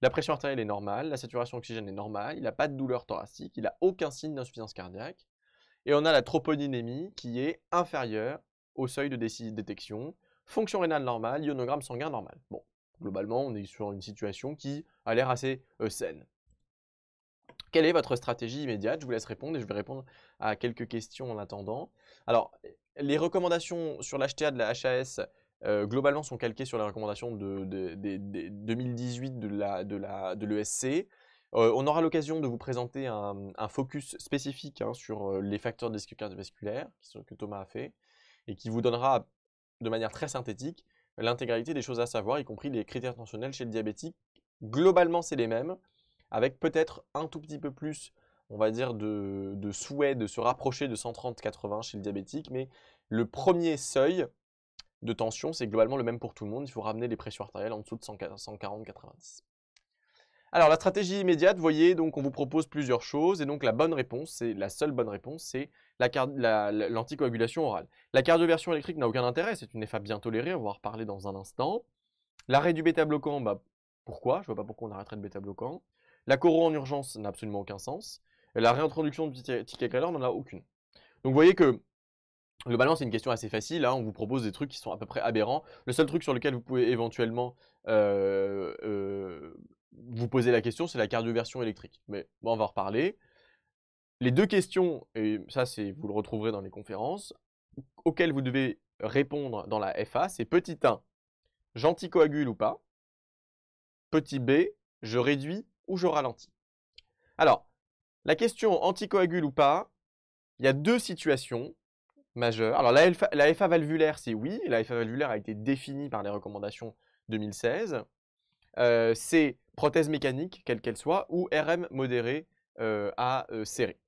La pression artérielle est normale, la saturation oxygène est normale, il n'a pas de douleur thoracique, il n'a aucun signe d'insuffisance cardiaque. Et on a la troponinémie qui est inférieure au seuil de détection, fonction rénale normale, ionogramme sanguin normal. Bon, globalement, on est sur une situation qui a l'air assez euh, saine. Quelle est votre stratégie immédiate Je vous laisse répondre et je vais répondre à quelques questions en attendant. Alors, les recommandations sur l'HTA de la HAS, euh, globalement, sont calquées sur les recommandations de, 2018 de l'ESC. Euh, on aura l'occasion de vous présenter un, focus spécifique hein, sur euh, les facteurs de risque cardiovasculaire que Thomas a fait et qui vous donnera de manière très synthétique l'intégralité des choses à savoir, y compris les critères tensionnels chez le diabétique. Globalement, c'est les mêmes, avec peut-être un tout petit peu plus, on va dire, de, de souhait de se rapprocher de 130-80 chez le diabétique, mais le premier seuil de tension, c'est globalement le même pour tout le monde. Il faut ramener les pressions artérielles en dessous de 140-90. Alors la stratégie immédiate, vous voyez, donc on vous propose plusieurs choses et donc la bonne réponse, c'est la seule bonne réponse, c'est l'anticoagulation orale. La cardioversion électrique n'a aucun intérêt, c'est une FA bien tolérée, on va en reparler dans un instant. L'arrêt du bêta-bloquant, bah pourquoi Je vois pas pourquoi on arrêterait le bêta-bloquant. La coro en urgence n'a absolument aucun sens. la réintroduction de ticagrelor n'en a aucune. Donc vous voyez que le c'est une question assez facile. Hein, on vous propose des trucs qui sont à peu près aberrants. Le seul truc sur lequel vous pouvez éventuellement euh, euh, vous posez la question, c'est la cardioversion électrique. Mais on va en reparler. Les deux questions, et ça c'est vous le retrouverez dans les conférences, auxquelles vous devez répondre dans la FA, c'est petit 1, j'anticoagule ou pas Petit b, je réduis ou je ralentis Alors, la question anticoagule ou pas, il y a deux situations majeures. Alors la FA, la FA valvulaire, c'est oui, la FA valvulaire a été définie par les recommandations 2016. Euh, c'est prothèse mécanique, quelle qu'elle soit, ou RM modéré euh, à euh, serrer.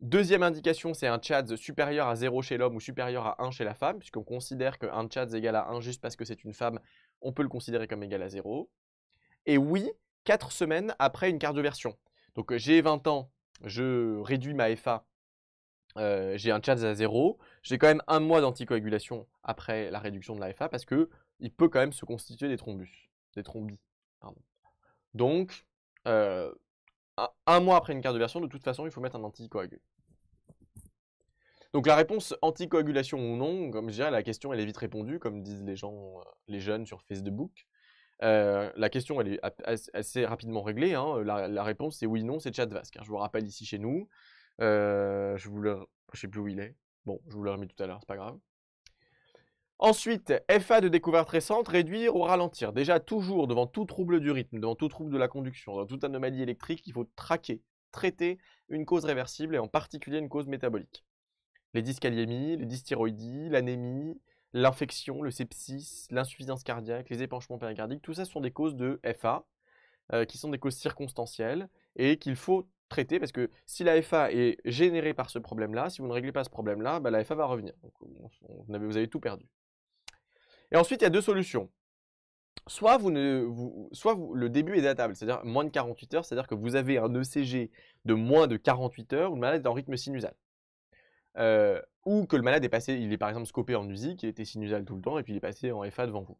Deuxième indication, c'est un CHADS supérieur à 0 chez l'homme ou supérieur à 1 chez la femme, puisqu'on considère qu'un CHADS égal à 1 juste parce que c'est une femme, on peut le considérer comme égal à 0. Et oui, 4 semaines après une cardioversion. Donc j'ai 20 ans, je réduis ma FA, j'ai un CHADS à 0, j'ai quand même un mois d'anticoagulation après la réduction de la FA parce que il peut quand même se constituer des thrombus, des thrombies. Donc, euh, un mois après une carte de version, de toute façon, il faut mettre un anticoagulant. Donc la réponse anticoagulation ou non, comme je dirais, la question elle est vite répondue, comme disent les gens, euh, les jeunes sur Facebook. Euh, la question elle est assez rapidement réglée. Hein. La, réponse c'est oui non, c'est Chad Vasque. Hein. Je vous rappelle ici chez nous. je vous sais plus où il est. Bon, je vous l'ai remis tout à l'heure, c'est pas grave. Ensuite, FA de découverte récente, réduire ou ralentir. Déjà, toujours devant tout trouble du rythme, devant tout trouble de la conduction, devant toute anomalie électrique, il faut traquer, traiter une cause réversible et en particulier une cause métabolique. Les dyscaliémies, les dysthyroïdies, l'anémie, l'infection, le sepsis, l'insuffisance cardiaque, les épanchements péricardiques, tout ça sont des causes de FA, euh, qui sont des causes circonstancielles et qu'il faut traiter parce que si la FA est générée par ce problème-là, si vous ne réglez pas ce problème-là, bah, la FA va revenir. vous avez tout perdu. Et ensuite, il y a deux solutions. Soit, le début est datable, c'est-à-dire moins de 48 heures, c'est-à-dire que vous avez un ECG de moins de 48 heures ou le malade est en rythme sinusal. Euh, ou que le malade est passé, il est par exemple scopé en musique, il était sinusal tout le temps et puis il est passé en FA devant vous.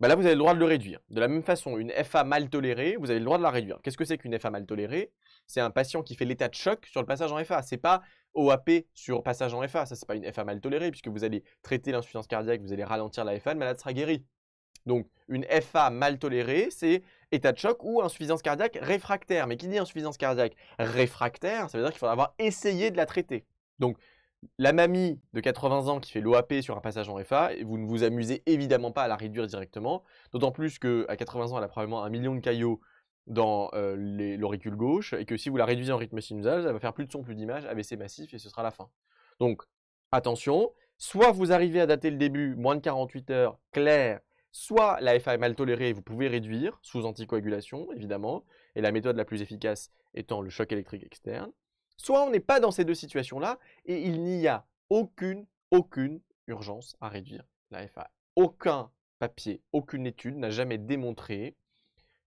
Bah là, vous avez le droit de le réduire. De la même façon, une FA mal tolérée, vous avez le droit de la réduire. Qu'est-ce que c'est qu'une FA mal tolérée C'est un patient qui fait l'état de choc sur le passage en FA. C'est pas OAP sur passage en FA. Ça, n'est pas une FA mal tolérée, puisque vous allez traiter l'insuffisance cardiaque, vous allez ralentir la FA, le malade sera guéri. Donc, une FA mal tolérée, c'est état de choc ou insuffisance cardiaque réfractaire. Mais qui dit insuffisance cardiaque réfractaire, ça veut dire qu'il faudra avoir essayé de la traiter. Donc, la mamie de 80 ans qui fait l'OAP sur un passage en FA, et vous ne vous amusez évidemment pas à la réduire directement, d'autant plus qu'à 80 ans, elle a probablement un million de caillots dans euh, l'auricule gauche, et que si vous la réduisez en rythme sinusal, ça va faire plus de son, plus d'image, AVC massif, et ce sera la fin. Donc, attention, soit vous arrivez à dater le début, moins de 48 heures, clair, soit la FA est mal tolérée, vous pouvez réduire, sous anticoagulation, évidemment, et la méthode la plus efficace étant le choc électrique externe, Soit on n'est pas dans ces deux situations-là et il n'y a aucune, aucune urgence à réduire la FA. Aucun papier, aucune étude n'a jamais démontré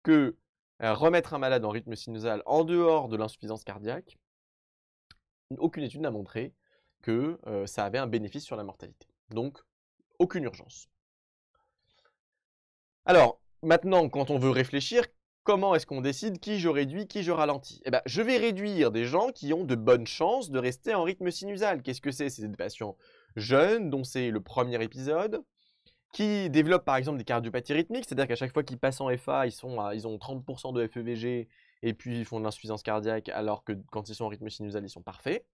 que euh, remettre un malade en rythme sinusal en dehors de l'insuffisance cardiaque, aucune étude n'a montré que euh, ça avait un bénéfice sur la mortalité. Donc, aucune urgence. Alors, maintenant, quand on veut réfléchir, comment est-ce qu'on décide qui je réduis, qui je ralentis Eh ben, je vais réduire des gens qui ont de bonnes chances de rester en rythme sinusal. Qu'est-ce que c'est C'est des patients jeunes, dont c'est le premier épisode, qui développent par exemple des cardiopathies rythmiques, c'est-à-dire qu'à chaque fois qu'ils passent en FA, ils, sont ils ont 30% de FEVG et puis ils font de l'insuffisance cardiaque, alors que quand ils sont en rythme sinusal, ils sont parfaits.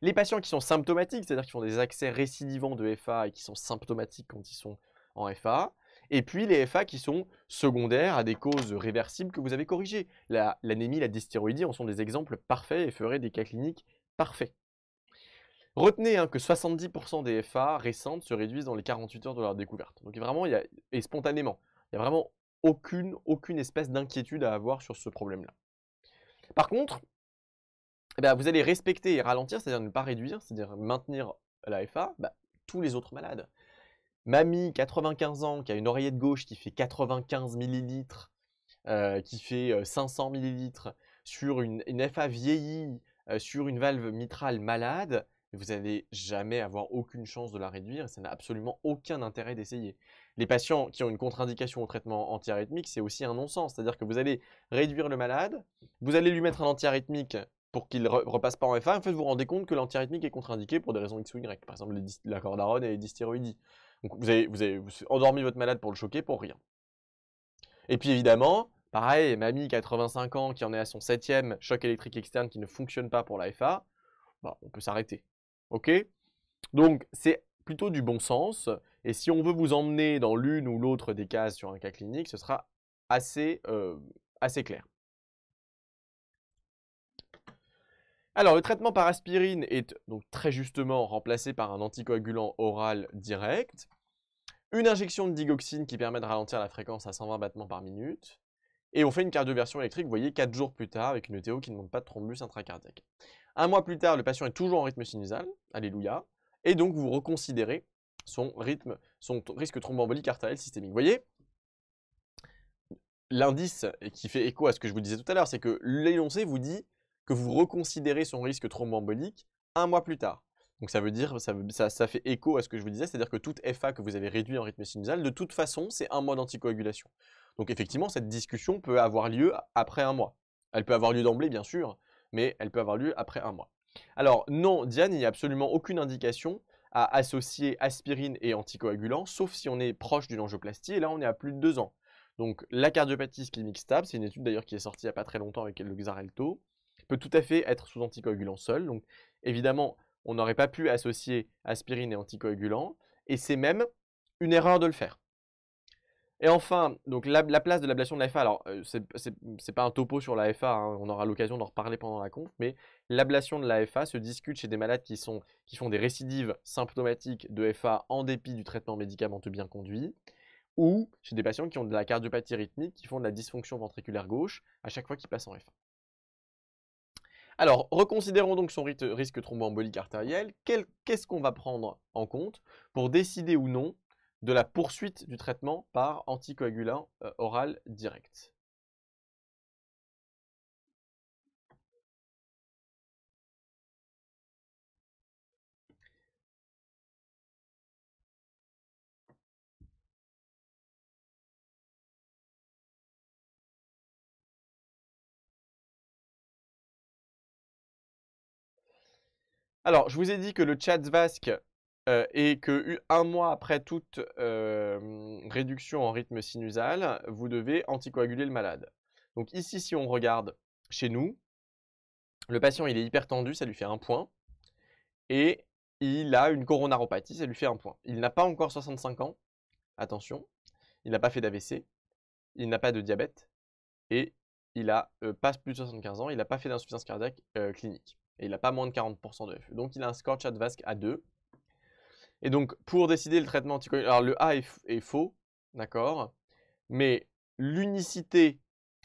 Les patients qui sont symptomatiques, c'est-à-dire qui font des accès récidivants de FA et qui sont symptomatiques quand ils sont en FA, et puis les FA qui sont secondaires à des causes réversibles que vous avez corrigées. L'anémie, la, dystéroïdie en sont des exemples parfaits et feraient des cas cliniques parfaits. Retenez hein, que 70% des FA récentes se réduisent dans les 48 heures de leur découverte. Donc vraiment, et spontanément, il n'y a vraiment aucune, espèce d'inquiétude à avoir sur ce problème-là. Par contre, eh ben, vous allez respecter et ralentir, c'est-à-dire ne pas réduire, c'est-à-dire maintenir la FA, bah, tous les autres malades. Mamie, 95 ans, qui a une oreillette gauche qui fait 95 millilitres, euh, qui fait 500 euh, millilitres, sur une, FA vieillie, euh, sur une valve mitrale malade, vous n'allez jamais avoir aucune chance de la réduire ça n'a absolument aucun intérêt d'essayer. Les patients qui ont une contre-indication au traitement antiarythmique, c'est aussi un non-sens. C'est-à-dire que vous allez réduire le malade, vous allez lui mettre un antiarythmique pour qu'il repasse pas en FA. En fait, vous vous rendez compte que l'antiarythmique est contre-indiqué pour des raisons X ou Y. Par exemple, la cordarone et les dystéroïdies. Donc vous avez, endormi votre malade pour le choquer pour rien. Et puis évidemment, pareil, mamie 85 ans qui en est à son septième choc électrique externe qui ne fonctionne pas pour la bah, on peut s'arrêter. Ok Donc c'est plutôt du bon sens. Et si on veut vous emmener dans l'une ou l'autre des cases sur un cas clinique, ce sera assez, euh, assez clair. Alors, le traitement par aspirine est donc très justement remplacé par un anticoagulant oral direct, une injection de digoxine qui permet de ralentir la fréquence à 120 battements par minute, et on fait une cardioversion électrique, vous voyez, 4 jours plus tard, avec une ETO qui ne montre pas de thrombus intracardiaque. Un mois plus tard, le patient est toujours en rythme sinusal, alléluia, et donc vous reconsidérez son rythme, son risque thromboembolique artériel systémique. Vous voyez, l'indice qui fait écho à ce que je vous disais tout à l'heure, c'est que l'énoncé vous dit que vous reconsidérez son risque thromboembolique un mois plus tard. Donc ça veut dire, ça, fait écho à ce que je vous disais, c'est-à-dire que toute FA que vous avez réduit en rythme sinusal, de toute façon, c'est un mois d'anticoagulation. Donc effectivement, cette discussion peut avoir lieu après un mois. Elle peut avoir lieu d'emblée, bien sûr, mais elle peut avoir lieu après un mois. Alors non, Diane, il n'y a absolument aucune indication à associer aspirine et anticoagulant, sauf si on est proche d'une angioplastie, et là on est à plus de deux ans. Donc la cardiopathie ischémique stable, c'est une étude d'ailleurs qui est sortie il n'y a pas très longtemps avec le Xarelto, peut tout à fait être sous anticoagulant seul. Donc évidemment, on n'aurait pas pu associer aspirine et anticoagulant, et c'est même une erreur de le faire. Et enfin, donc la, place de l'ablation de l'AFA, alors euh, ce c'est pas un topo sur l'AFA, hein, on aura l'occasion d'en reparler pendant la conf, mais l'ablation de l'AFA se discute chez des malades qui, sont, qui font des récidives symptomatiques de FA en dépit du traitement médicamenteux bien conduit, ou chez des patients qui ont de la cardiopathie rythmique, qui font de la dysfonction ventriculaire gauche à chaque fois qu'ils passent en FA. Alors, reconsidérons donc son risque thromboembolique artériel. Qu'est-ce qu'on va prendre en compte pour décider ou non de la poursuite du traitement par anticoagulant euh, oral direct Alors, je vous ai dit que le chat vasque est euh, et que un mois après toute euh, réduction en rythme sinusal, vous devez anticoaguler le malade. Donc ici, si on regarde chez nous, le patient il est tendu, ça lui fait un point, et il a une coronaropathie, ça lui fait un point. Il n'a pas encore 65 ans, attention, il n'a pas fait d'AVC, il n'a pas de diabète, et il a euh, pas plus de 75 ans, il n'a pas fait d'insuffisance cardiaque clinique. Et il n'a pas moins de 40% de Donc il a un score Schott-Vasque à 2. Et donc pour décider le traitement anticoagulant, alors le A est, faux, d'accord Mais l'unicité,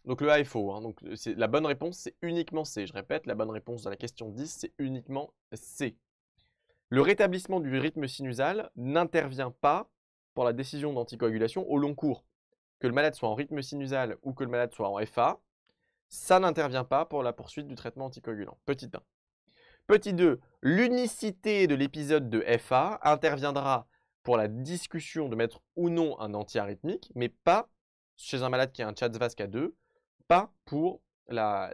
donc le A est faux, hein, donc euh, la bonne réponse c'est uniquement C. Je répète, la bonne réponse dans la question 10 c'est uniquement C. Le rétablissement du rythme sinusal n'intervient pas pour la décision d'anticoagulation au long cours. Que le malade soit en rythme sinusal ou que le malade soit en FA, ça n'intervient pas pour la poursuite du traitement anticoagulant. Petit 1. Petit 2, l'unicité de l'épisode de FA interviendra pour la discussion de mettre ou non un arythmique, mais pas chez un malade qui a un vasque à 2, pas pour la,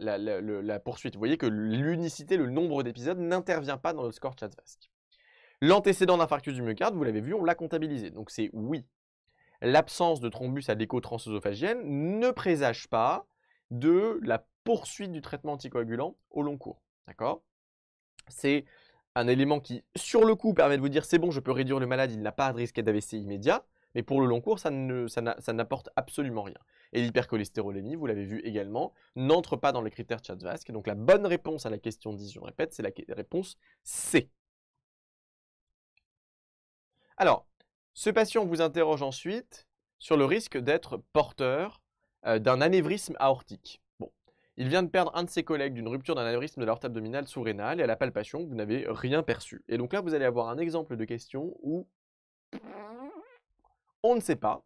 poursuite. Vous voyez que l'unicité, le nombre d'épisodes n'intervient pas dans le score vasque. L'antécédent d'infarctus du myocarde, vous l'avez vu, on l'a comptabilisé, donc c'est oui. L'absence de thrombus à l'écho ne présage pas de la poursuite du traitement anticoagulant au long cours. D'accord c'est un élément qui, sur le coup, permet de vous dire c'est bon, je peux réduire le malade, il n'a pas de risque d'AVC immédiat, mais pour le long cours, ça n'apporte absolument rien. Et l'hypercholestérolémie, vous l'avez vu également, n'entre pas dans les critères vasque. Donc la bonne réponse à la question 10, je répète, c'est la réponse C. Alors, ce patient vous interroge ensuite sur le risque d'être porteur euh, d'un anévrisme aortique. Il vient de perdre un de ses collègues d'une rupture d'un anévrisme de horte abdominale sous-rénale et à la palpation, vous n'avez rien perçu. Et donc là, vous allez avoir un exemple de question où on ne sait pas,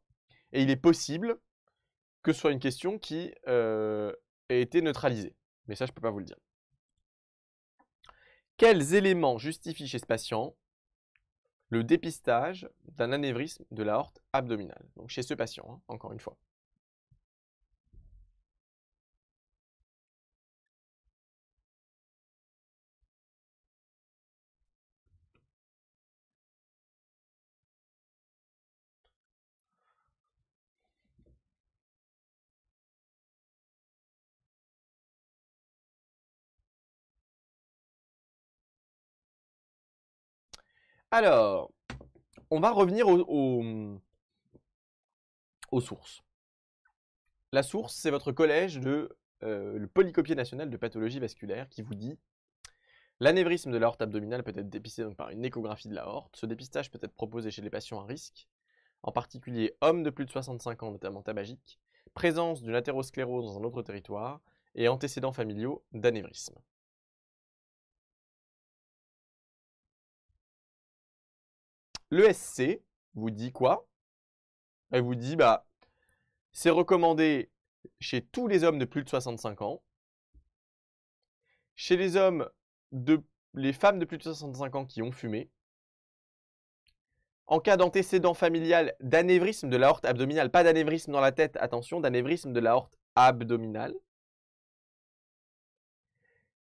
et il est possible que ce soit une question qui euh, ait été neutralisée. Mais ça, je ne peux pas vous le dire. Quels éléments justifient chez ce patient le dépistage d'un anévrisme de l'aorte abdominale Donc chez ce patient, hein, encore une fois. Alors, on va revenir mmh, aux sources. La source, c'est votre collège de euh, le polycopier national de pathologie vasculaire qui vous dit l'anévrisme de l'aorte abdominale peut être dépisté par une échographie de l'aorte. Ce dépistage peut être proposé chez les patients à risque, en particulier hommes de plus de 65 ans, notamment tabagiques, présence d'une athérosclérose dans un autre territoire et antécédents familiaux d'anévrisme. Le SC vous dit quoi Elle vous dit, bah, c'est recommandé chez tous les hommes de plus de 65 ans, chez les hommes de les femmes de plus de 65 ans qui ont fumé, en cas d'antécédent familial d'anévrisme de l'aorte abdominale, pas d'anévrisme dans la tête, attention, d'anévrisme de l'aorte abdominale,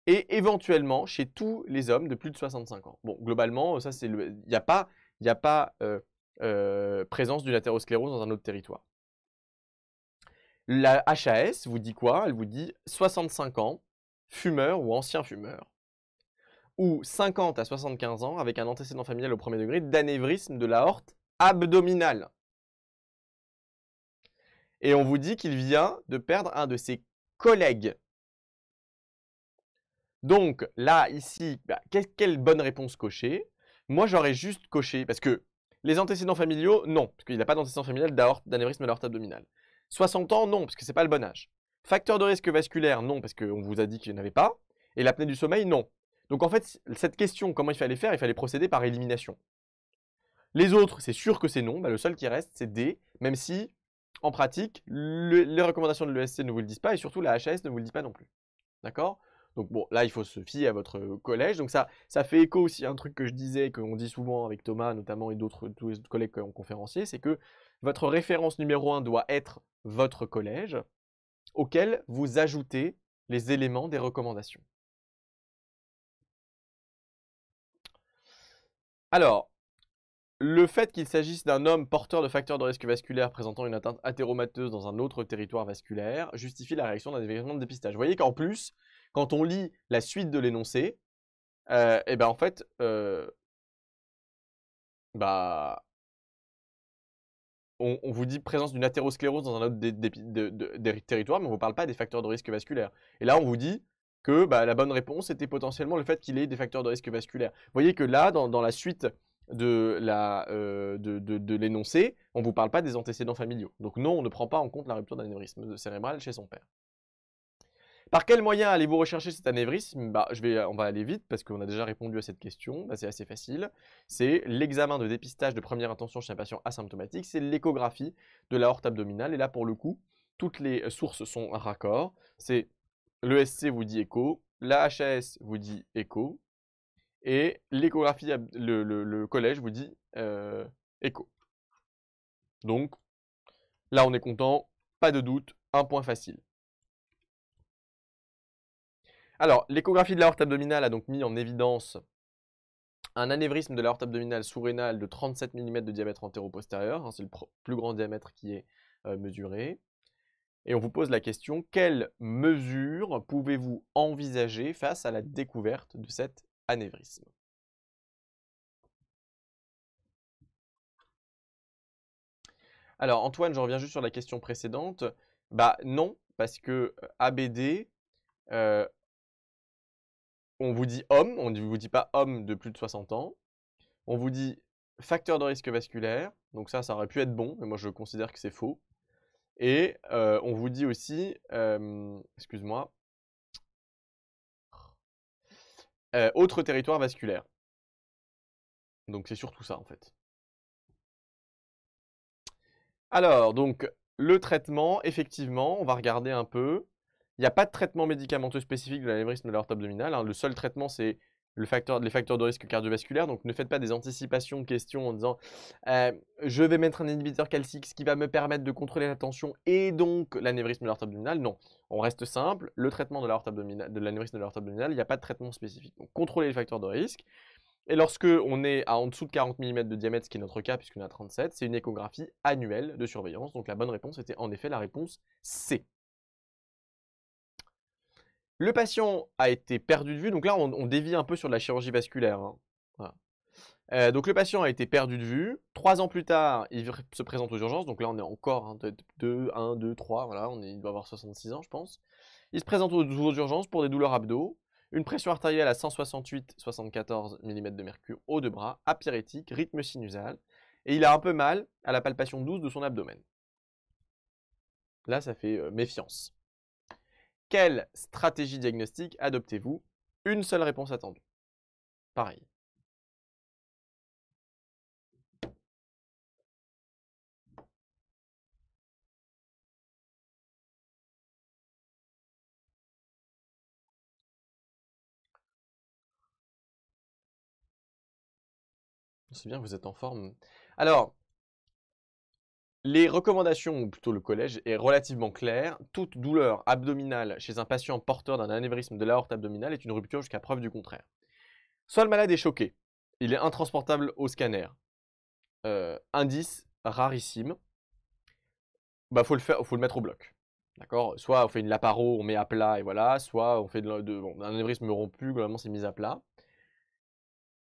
et éventuellement chez tous les hommes de plus de 65 ans. Bon, globalement, ça c'est il n'y a pas il n'y a pas présence d'une athérosclérose dans un autre territoire. La HAS vous dit quoi Elle vous dit 65 ans, fumeur ou ancien fumeur, ou 50 à 75 ans avec un antécédent familial au premier degré d'anévrisme de l'aorte abdominale. Et on vous dit qu'il vient de perdre un de ses collègues. Donc là, ici, bah, quelle bonne réponse cochée moi, j'aurais juste coché, parce que les antécédents familiaux, non, parce qu'il n'a pas d'antécédent familial d'anévrisme à l'aorte abdominale. 60 ans, non, parce que c'est pas le bon âge. Facteur de risque vasculaire, non, parce qu'on vous a dit qu'il n'y en avait pas. Et l'apnée du sommeil, non. Donc en fait, cette question, comment il fallait faire Il fallait procéder par élimination. Les autres, c'est sûr que c'est non. Bah, le seul qui reste, c'est D, même si, en pratique, les recommandations de l'ESC ne vous le disent pas, et surtout la HAS ne vous le dit pas non plus. D'accord donc bon, là, il faut se fier à votre euh, collège. Donc ça, ça fait écho aussi à un truc que je disais, qu'on dit souvent avec Thomas notamment et d'autres collègues qui ont conférencié, c'est que votre référence numéro un doit être votre collège, auquel vous ajoutez les éléments des recommandations. Alors, le fait qu'il s'agisse d'un homme porteur de facteurs de risque vasculaire présentant une atteinte athéromateuse dans un autre territoire vasculaire justifie la réaction d'un événement de dépistage. Vous voyez qu'en plus, quand on lit la suite de l'énoncé, et euh, mmh. eh ben en fait, euh, bah, on, vous dit présence d'une athérosclérose dans un autre des, mais on ne vous parle pas des facteurs de risque vasculaire. Et là, on vous dit que bah, la bonne réponse était potentiellement le fait qu'il ait des facteurs de risque vasculaire. Vous voyez que là, dans, la suite de la euh, de, l'énoncé, on ne vous parle pas des antécédents familiaux. Donc non, on ne prend pas en compte la rupture d'anévrisme cérébral chez son père. Par quel moyen allez-vous rechercher cet anévrisme bah, je vais, euh, On va aller vite parce qu'on a déjà répondu à cette question. Bah, c'est assez facile. C'est l'examen de dépistage de première intention chez un patient asymptomatique. C'est l'échographie de la horte abdominale. Et là, pour le coup, toutes les euh, sources sont raccord. C'est le SC vous dit écho, la HAS vous dit écho, et l'échographie, le, collège vous dit euh, écho. Donc, là, on est content. Pas de doute. Un point facile. Alors, l'échographie de l'aorte abdominale a donc mis en évidence un anévrisme de l'aorte abdominale sous-rénale de 37 mm de diamètre antéro-postérieur. Hein, c'est le plus grand diamètre qui est euh, mesuré. Et on vous pose la question, quelles mesures pouvez-vous envisager face à la découverte de cet anévrisme Alors Antoine, je reviens juste sur la question précédente. Bah non, parce que euh, ABD, euh, on vous dit homme, on ne vous dit pas homme de plus de 60 ans. On vous dit facteur de risque vasculaire, donc ça, ça aurait pu être bon, mais moi je considère que c'est faux. Et euh, on vous dit aussi, euh, excuse-moi, euh, autre territoire vasculaire. Donc c'est surtout ça en fait. Alors, donc le traitement, effectivement, on va regarder un peu. Il n'y a pas de traitement médicamenteux spécifique de l'anévrisme de l'aorte abdominale. Hein. Le seul traitement, c'est le facteur, les facteurs de risque cardiovasculaire. Donc ne faites pas des anticipations de questions en disant euh, je vais mettre un inhibiteur calcique, ce qui va me permettre de contrôler la tension et donc l'anévrisme de l'aorte abdominale. Non, on reste simple. Le traitement de l'anévrisme de l'aorte abdominale, il n'y a pas de traitement spécifique. Donc contrôlez les facteurs de risque. Et lorsque on est à en dessous de 40 mm de diamètre, ce qui est notre cas puisqu'on a 37, c'est une échographie annuelle de surveillance. Donc la bonne réponse était en effet la réponse C. Le patient a été perdu de vue, donc là on, dévie un peu sur la chirurgie vasculaire. Hein. Euh, donc le patient a été perdu de vue. Trois ans plus tard, il se présente aux urgences. Donc là, on est encore 2, 1, 2, 3. Voilà, il doit avoir 66 ans, je pense. Il se présente aux, urgences pour des douleurs abdos, une pression artérielle à 168-74 mm de mercure, haut de bras, apyrétique, rythme sinusal. Et il a un peu mal à la palpation douce de son abdomen. Là, ça fait euh, méfiance. Quelle stratégie diagnostique adoptez-vous Une seule réponse attendue. Pareil. C'est bien, vous êtes en forme. Alors, les recommandations, ou plutôt le collège, est relativement clair. Toute douleur abdominale chez un patient porteur d'un anévrisme de l'aorte abdominale est une rupture jusqu'à preuve du contraire. Soit le malade est choqué, il est intransportable au scanner. Euh, indice rarissime. Bah faut le faut le mettre au bloc. D'accord Soit on fait une laparo, on met à plat et voilà, soit on fait de, un anévrisme rompu, globalement c'est mis à plat.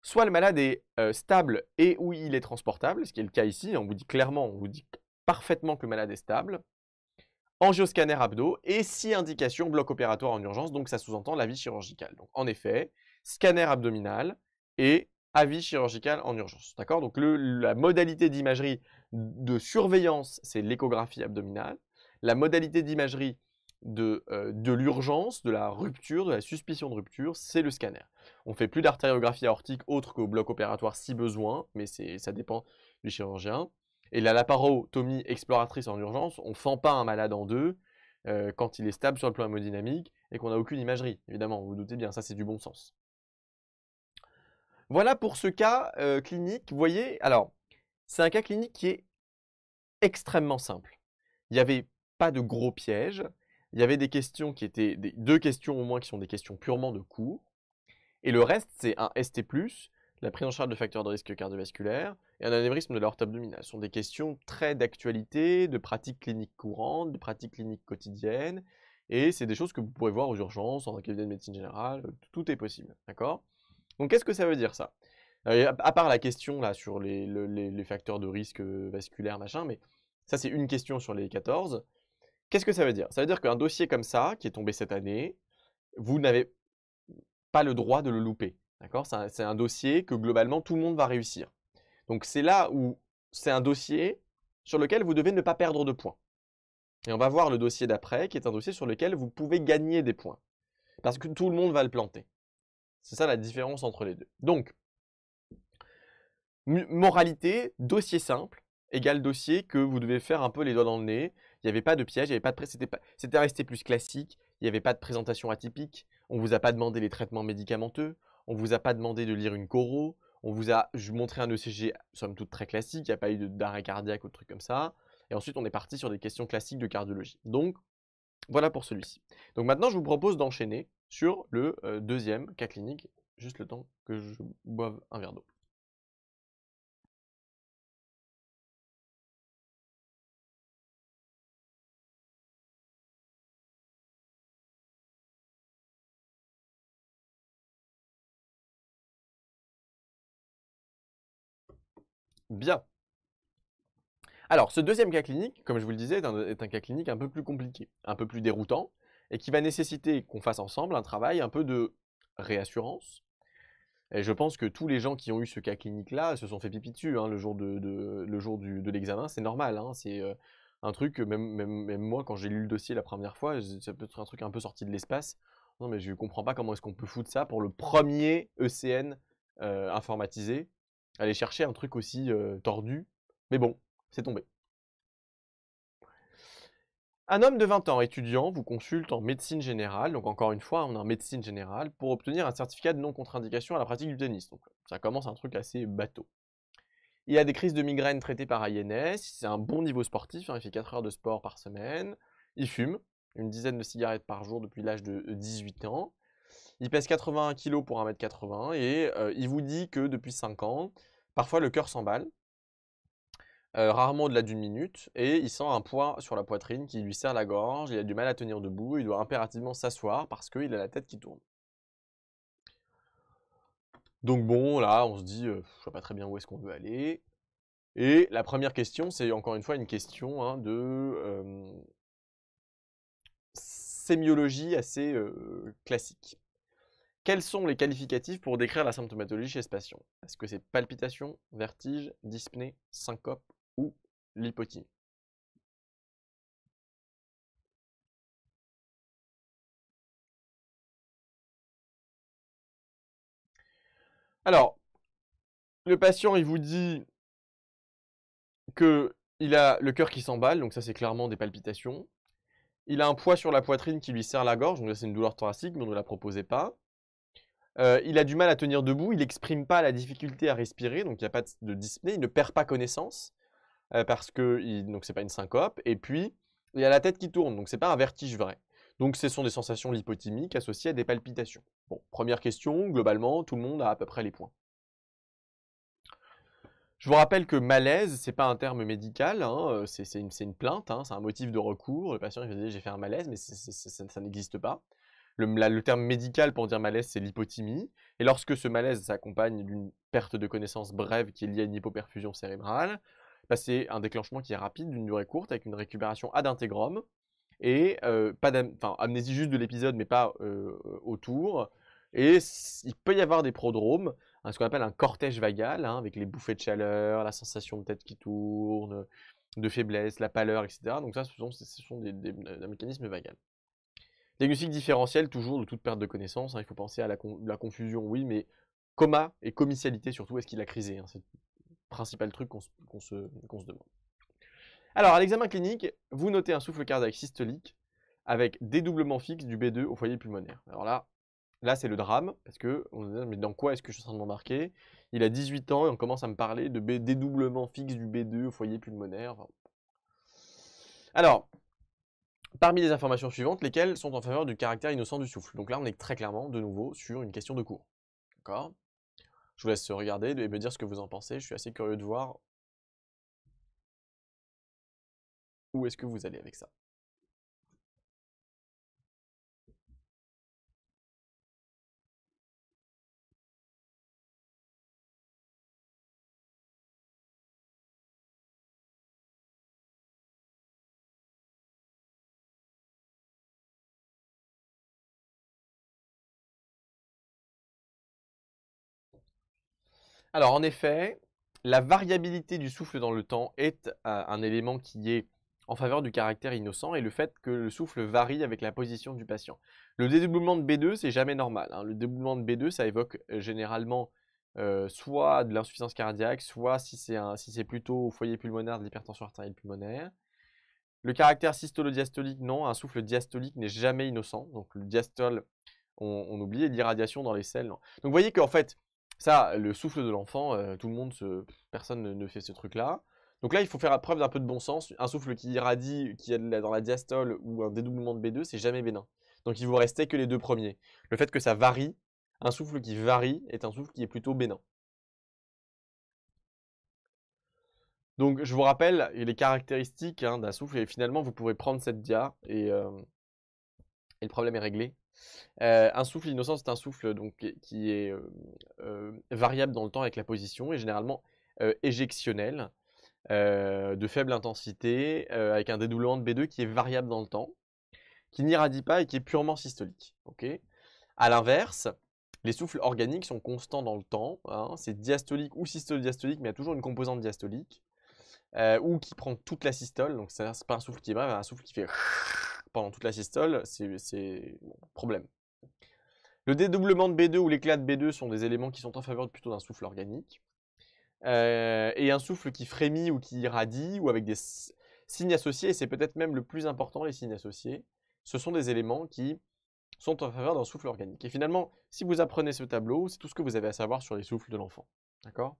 Soit le malade est euh, stable et oui, il est transportable, ce qui est le cas ici, on vous dit clairement, on vous dit parfaitement que malade est stable. Angioscanner abdo et si indication bloc opératoire en urgence, donc ça sous-entend l'avis chirurgical. Donc en effet, scanner abdominal et avis chirurgical en urgence. D'accord Donc la modalité d'imagerie de surveillance, c'est l'échographie abdominale. La modalité d'imagerie euh, de, l'urgence, de la rupture, de la suspicion de rupture, c'est le scanner. On fait plus d'artériographie aortique autre qu'au bloc opératoire si besoin, mais ça dépend du chirurgien. Et la laparotomie exploratrice en urgence, on fend pas un malade en deux euh, quand il est stable sur le plan hémodynamique et qu'on n'a aucune imagerie, évidemment, vous vous doutez bien, ça c'est du bon sens. Voilà pour ce cas euh, clinique, vous voyez, alors, c'est un cas clinique qui est extrêmement simple. Il n'y avait pas de gros pièges, il y avait des questions qui étaient, deux questions au moins qui sont des questions purement de cours, et le reste c'est un ST+, la prise en charge de facteurs de risque cardiovasculaire et un anévrisme de l'aorte abdominale. Ce sont des questions très d'actualité, de pratiques cliniques courantes, de pratiques cliniques quotidiennes. Et c'est des choses que vous pouvez voir aux urgences, en cabinet de médecine générale, euh, tout est possible. D'accord Donc qu'est-ce que ça veut dire ça euh, À part la question là sur les, facteurs de risque euh, vasculaire, machin, mais ça c'est une question sur les 14. Qu'est-ce que ça veut dire Ça veut dire qu'un dossier comme ça, qui est tombé cette année, vous n'avez pas le droit de le louper. C'est un, dossier que globalement tout le monde va réussir. Donc c'est là où c'est un dossier sur lequel vous devez ne pas perdre de points. Et on va voir le dossier d'après, qui est un dossier sur lequel vous pouvez gagner des points. Parce que tout le monde va le planter. C'est ça la différence entre les deux. Donc, moralité, dossier simple, égale dossier que vous devez faire un peu les doigts dans le nez. Il n'y avait pas de piège, il avait pas de c'était resté plus classique, il n'y avait pas de présentation atypique, on ne vous a pas demandé les traitements médicamenteux, on vous a pas demandé de lire une coro, on vous a montré un ECG, somme toute très classique, il n'y a pas eu d'arrêt cardiaque ou de trucs comme ça. Et ensuite, on est parti sur des questions classiques de cardiologie. Donc, voilà pour celui-ci. Donc maintenant, je vous propose d'enchaîner sur le euh, deuxième cas clinique, juste le temps que je boive un verre d'eau. Bien. Alors, ce deuxième cas clinique, comme je vous le disais, est un, cas clinique un peu plus compliqué, un peu plus déroutant, et qui va nécessiter qu'on fasse ensemble un travail un peu de réassurance. Et je pense que tous les gens qui ont eu ce cas clinique-là se sont fait pipi dessus hein, le jour de, l'examen. C'est normal, hein, c'est euh, un truc, même, moi, quand j'ai lu le dossier la première fois, ça peut être un truc un peu sorti de l'espace. Non, mais je comprends pas comment est-ce qu'on peut foutre ça pour le premier ECN euh, informatisé aller chercher un truc aussi tordu. Mais bon, c'est tombé. Un homme de 20 ans étudiant vous consulte en médecine générale, donc encore une fois, on est en médecine générale, pour obtenir un certificat de non-contre-indication à la pratique du tennis. Donc ça commence un truc assez bateau. Il a des crises de migraine traitées par INS, c'est un bon niveau sportif, hein, il fait 4 heures de sport par semaine, il fume une dizaine de cigarettes par jour depuis l'âge de 18 ans, il pèse 81 kg pour 1 m 80 et euh, il vous dit que depuis 5 ans, parfois le cœur s'emballe, euh, rarement au-delà d'une minute, et il sent un poids sur la poitrine qui lui serre la gorge, il a du mal à tenir debout, il doit impérativement s'asseoir parce qu'il a la tête qui tourne. Donc bon, là, on se dit, je euh, je vois pas très bien où est-ce qu'on veut aller. Et la première question, c'est encore une fois une question hein, de sémiologie assez classique. Quels sont les qualificatifs pour décrire la symptomatologie chez ce patient Est-ce que c'est palpitation, vertige, dyspnée, syncope ou l'hypotie Alors, le patient, il vous dit que il a le cœur qui s'emballe, donc ça c'est clairement des palpitations. Il a un poids sur la poitrine qui lui serre la gorge, donc c'est une douleur thoracique, mais on ne la proposait pas. Euh, il a du mal à tenir debout, il n'exprime pas la difficulté à respirer, donc il n'y a pas de dyspnée, il ne perd pas connaissance, euh, parce que pas une syncope, et puis il y a la tête qui tourne, donc ce n'est pas un vertige vrai. Donc ce sont des sensations lipotymiques associées à des palpitations. Bon, première question, globalement, tout le monde a à peu près les points. Je vous rappelle que malaise, c'est pas un terme médical, hein, euh, c'est une, plainte, hein, c'est un motif de recours. Le patient il va dire j'ai fait un malaise, mais ça n'existe pas. Le, terme médical pour dire malaise, c'est l'hypotymie. Et lorsque ce malaise s'accompagne d'une perte de connaissance brève qui est liée à une hypoperfusion cérébrale, bah, c'est un déclenchement qui est rapide, d'une durée courte, avec une récupération ad intégrum. Et euh, pas amnésie juste de l'épisode, mais pas euh, euh, autour. Et il peut y avoir des prodromes, ce qu'on appelle un cortège vagal, hein, avec les bouffées de chaleur, la sensation de tête qui tourne, de faiblesse, la pâleur, etc. Donc ça, ce sont, des, mécanismes vagal. Diagnostic différentiel, toujours de toute perte de connaissance. Hein. il faut penser à la, confusion, oui, mais coma et comicialité surtout, est-ce qu'il a crisé hein? C'est le principal truc qu'on se, demande. Alors, à l'examen clinique, vous notez un souffle cardiaque systolique avec dédoublement fixe du B2 au foyer pulmonaire. Alors là, là c'est le drame, parce que on se dit, mais dans quoi est-ce que je suis en train de m'embarquer Il a 18 ans et on commence à me parler de dédoublement fixe du B2 au foyer pulmonaire. alors, parmi les informations suivantes, lesquelles sont en faveur du caractère innocent du souffle. Donc là, on est très clairement, de nouveau, sur une question de cours. D'accord Je vous laisse regarder et me dire ce que vous en pensez. Je suis assez curieux de voir où est-ce que vous allez avec ça. Alors en effet, la variabilité du souffle dans le temps est euh, un élément qui est en faveur du caractère innocent et le fait que le souffle varie avec la position du patient. Le dédoublement de B2, c'est jamais normal. Hein. Le dédoublement de B2, ça évoque euh, généralement euh, soit de l'insuffisance cardiaque, soit si c'est plutôt au foyer pulmonaire de l'hypertension artérielle pulmonaire. Le caractère systolo-diastolique, non, un souffle diastolique n'est jamais innocent. Donc le diastole, on, on oublie, et l'irradiation dans les selles, non. Donc vous voyez qu'en fait, ça, le souffle de l'enfant, euh, tout le monde, personne ne, fait ce truc-là. Donc là, il faut faire preuve d'un peu de bon sens. Un souffle qui irradie, qui est dans la diastole ou un dédoublement de B2, c'est jamais bénin. Donc il vous restait que les deux premiers. Le fait que ça varie, un souffle qui varie est un souffle qui est plutôt bénin. Donc je vous rappelle les caractéristiques hein, d'un souffle et finalement vous pouvez prendre cette dia et euh, le problème est réglé. Euh, un souffle innocent, c'est un souffle donc, qui est euh, euh, variable dans le temps avec la position et généralement éjectionnel, de faible intensité, avec un dédoublement de B2 qui est variable dans le temps, qui n'irradie pas et qui est purement systolique. ok à l'inverse, les souffles organiques sont constants dans le temps. Hein, c'est diastolique ou systole-diastolique, mais il y a toujours une composante diastolique. ou qui prend toute la systole. Donc, c'est pas un souffle qui bref, mais un souffle qui fait pendant toute la systole, c'est problème. Le dédoublement de B2 ou l'éclat de B2 sont des éléments qui sont en faveur plutôt d'un souffle organique. Euh, et un souffle qui frémit ou qui irradie ou avec des signes associés, et c'est peut-être même le plus important, les signes associés, ce sont des éléments qui sont en faveur d'un souffle organique. Et finalement, si vous apprenez ce tableau, c'est tout ce que vous avez à savoir sur les souffles de l'enfant. D'accord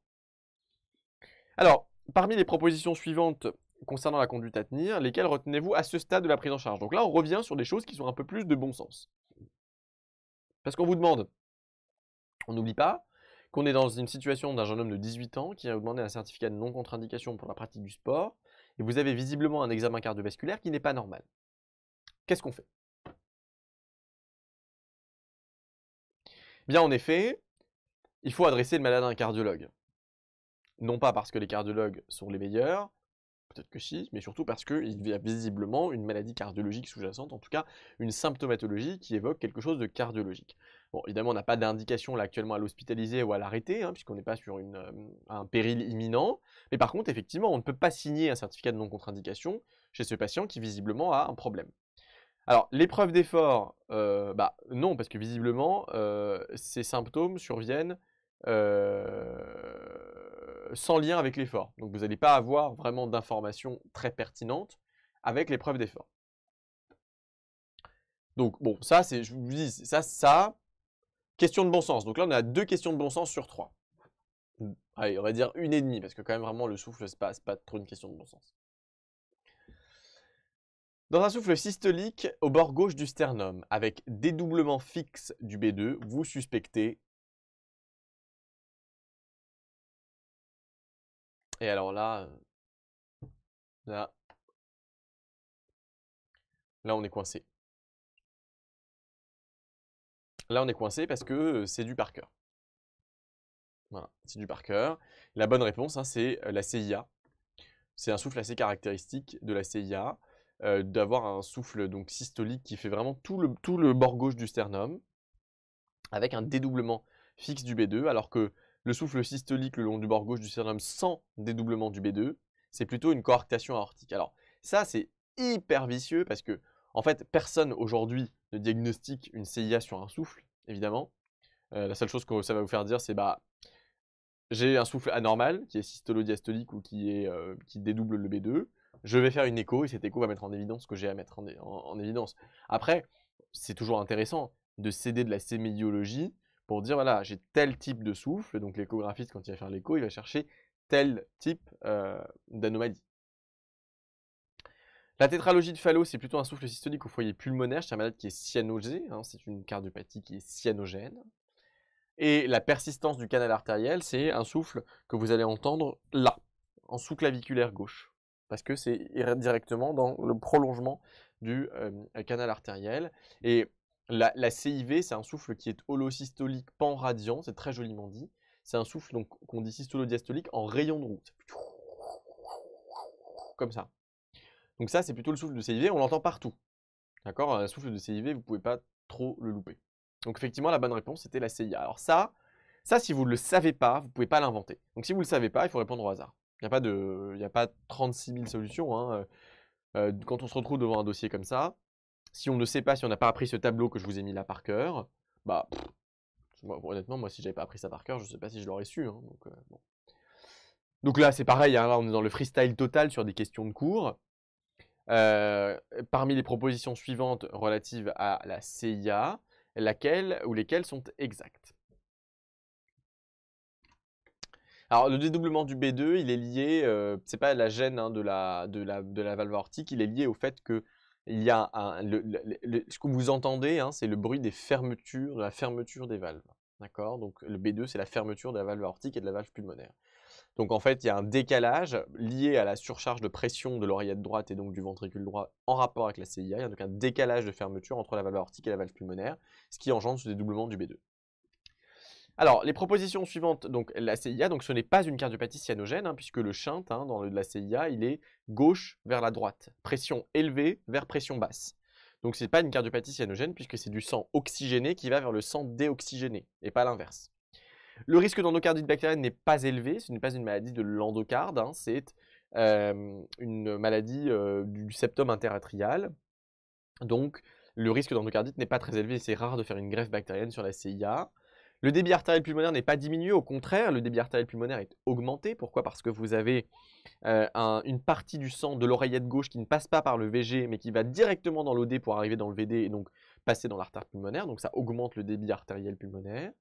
Alors, parmi les propositions suivantes concernant la conduite à tenir, lesquelles retenez-vous à ce stade de la prise en charge Donc là, on revient sur des choses qui sont un peu plus de bon sens. Parce qu'on vous demande, on n'oublie pas, qu'on est dans une situation d'un jeune homme de 18 ans qui a demandé un certificat de non-contre-indication pour la pratique du sport, et vous avez visiblement un examen cardiovasculaire qui n'est pas normal. Qu'est-ce qu'on fait eh Bien, en effet, il faut adresser le malade à un cardiologue. Non pas parce que les cardiologues sont les meilleurs, Peut-être que si, mais surtout parce qu'il y a visiblement une maladie cardiologique sous-jacente, en tout cas une symptomatologie qui évoque quelque chose de cardiologique. Bon, évidemment, on n'a pas d'indication là actuellement à l'hospitaliser ou à l'arrêter, hein, puisqu'on n'est pas sur euh, un péril imminent. Mais par contre, effectivement, on ne peut pas signer un certificat de non-contre-indication chez ce patient qui visiblement a un problème. Alors, l'épreuve d'effort, euh, bah non, parce que visiblement, euh, ces symptômes surviennent euh, sans lien avec l'effort. Donc vous n'allez pas avoir vraiment d'informations très pertinentes avec l'épreuve d'effort. Donc bon, ça c'est, je vous dis, ça, ça, question de bon sens. Donc là on a deux questions de bon sens sur trois. Mmh, allez, on va dire une et demie, parce que quand même vraiment le souffle, ce pas, pas trop une question de bon sens. Dans un souffle systolique au bord gauche du sternum, avec dédoublement fixe du B2, vous suspectez Et alors là, euh, là, là on est coincé. Là on est coincé parce que c'est du par cœur. Voilà, c'est du par cœur. La bonne réponse, hein, c'est la CIA. C'est un souffle assez caractéristique de la CIA, d'avoir un souffle donc systolique qui fait vraiment tout le, tout le bord gauche du sternum, avec un dédoublement fixe du B2, alors que le souffle systolique le long du bord gauche du sternum sans dédoublement du B2, c'est plutôt une coarctation aortique. Alors ça, c'est hyper vicieux parce que, en fait, personne aujourd'hui ne diagnostique une CIA sur un souffle, évidemment. Euh, la seule chose que ça va vous faire dire, c'est bah j'ai un souffle anormal qui est systolo-diastolique ou qui, euh, dédouble le B2. Je vais faire une écho et cette écho va mettre en évidence ce que j'ai à mettre en, évidence. Après, c'est toujours intéressant de céder de la sémiologie pour dire voilà, j'ai tel type de souffle. Donc l'échographiste, quand il va faire l'écho, il va chercher tel type euh, d'anomalie. La tétralogie de Fallot, c'est plutôt un souffle systolique au foyer pulmonaire c'est un malade qui est cyanosé. Hein, c'est une cardiopathie qui est cyanogène. Et la persistance du canal artériel, c'est un souffle que vous allez entendre là, en sous-claviculaire gauche, parce que c'est directement dans le prolongement du euh, canal artériel. Et la, CIV, c'est un souffle qui est holosystolique pan-radiant, c'est très joliment dit. C'est un souffle qu'on dit systolodiastolique en rayon de route. Comme ça. Donc ça, c'est plutôt le souffle de CIV, on l'entend partout. D'accord Un souffle de CIV, vous ne pouvez pas trop le louper. Donc effectivement, la bonne réponse, c'était la CIA. Alors ça, ça, si vous ne le savez pas, vous ne pouvez pas l'inventer. Donc si vous ne le savez pas, il faut répondre au hasard. Il n'y a, pas de, a pas 36 000 solutions. Hein. Euh, euh, quand on se retrouve devant un dossier comme ça, si on ne sait pas, si on n'a pas appris ce tableau que je vous ai mis là par cœur, bah, honnêtement, moi, si j'avais pas appris ça par cœur, je ne sais pas si je l'aurais su. Hein, donc, euh, donc, là, c'est pareil, hein, là, on est dans le freestyle total sur des questions de cours. Euh, parmi les propositions suivantes relatives à la CIA, laquelle ou lesquelles sont exactes alors, le dédoublement du B2, il est lié, ce euh, c'est pas la gêne hein, de, la, de, la, de la valve aortique, il est lié au fait que y a ce que vous entendez, hein, c'est le bruit des fermetures, de la fermeture des valves. D'accord Donc le B2, c'est la fermeture de la valve aortique et de la valve pulmonaire. Donc en fait, il y a un décalage lié à la surcharge de pression de l'oreillette droite et donc du ventricule droit en rapport avec la CIA. Il y a donc un décalage de fermeture entre la valve aortique et la valve pulmonaire, ce qui engendre ce dédoublement du B2. Alors, les propositions suivantes, donc la CIA, donc ce n'est pas une cardiopathie cyanogène, hein, puisque le shunt hein, dans le, de la CIA, il est gauche vers la droite, pression élevée vers pression basse. Donc ce n'est pas une cardiopathie cyanogène, puisque c'est du sang oxygéné qui va vers le sang déoxygéné, et pas l'inverse. Le risque d'endocardite bactérienne n'est pas élevé, ce n'est pas une maladie de l'endocarde, hein, c'est euh, une maladie euh, du septum interatrial. Donc le risque d'endocardite n'est pas très élevé, c'est rare de faire une greffe bactérienne sur la CIA. Le débit artériel pulmonaire n'est pas diminué, au contraire, le débit artériel pulmonaire est augmenté. Pourquoi Parce que vous avez euh, une partie du sang de l'oreillette gauche qui ne passe pas par le VG, mais qui va directement dans l'OD pour arriver dans le VD et donc passer dans l'artère pulmonaire. Donc ça augmente le débit artériel pulmonaire.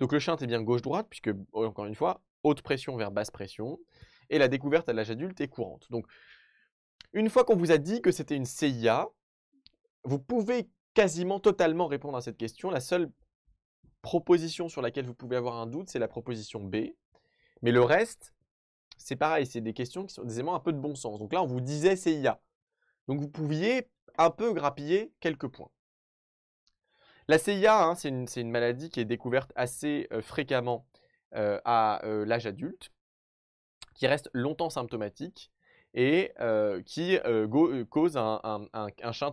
Donc le shunt est bien gauche-droite, puisque, oh, encore une fois, haute pression vers basse pression. Et la découverte à l'âge adulte est courante. Donc, une fois qu'on vous a dit que c'était une CIA, vous pouvez quasiment totalement répondre à cette question. La seule proposition sur laquelle vous pouvez avoir un doute, c'est la proposition B. Mais le reste, c'est pareil, c'est des questions qui sont des un peu de bon sens. Donc là, on vous disait CIA. Donc vous pouviez un peu grappiller quelques points. La CIA, hein, c'est une, maladie qui est découverte assez euh, fréquemment euh, à euh, l'âge adulte, qui reste longtemps symptomatique et qui cause un, un,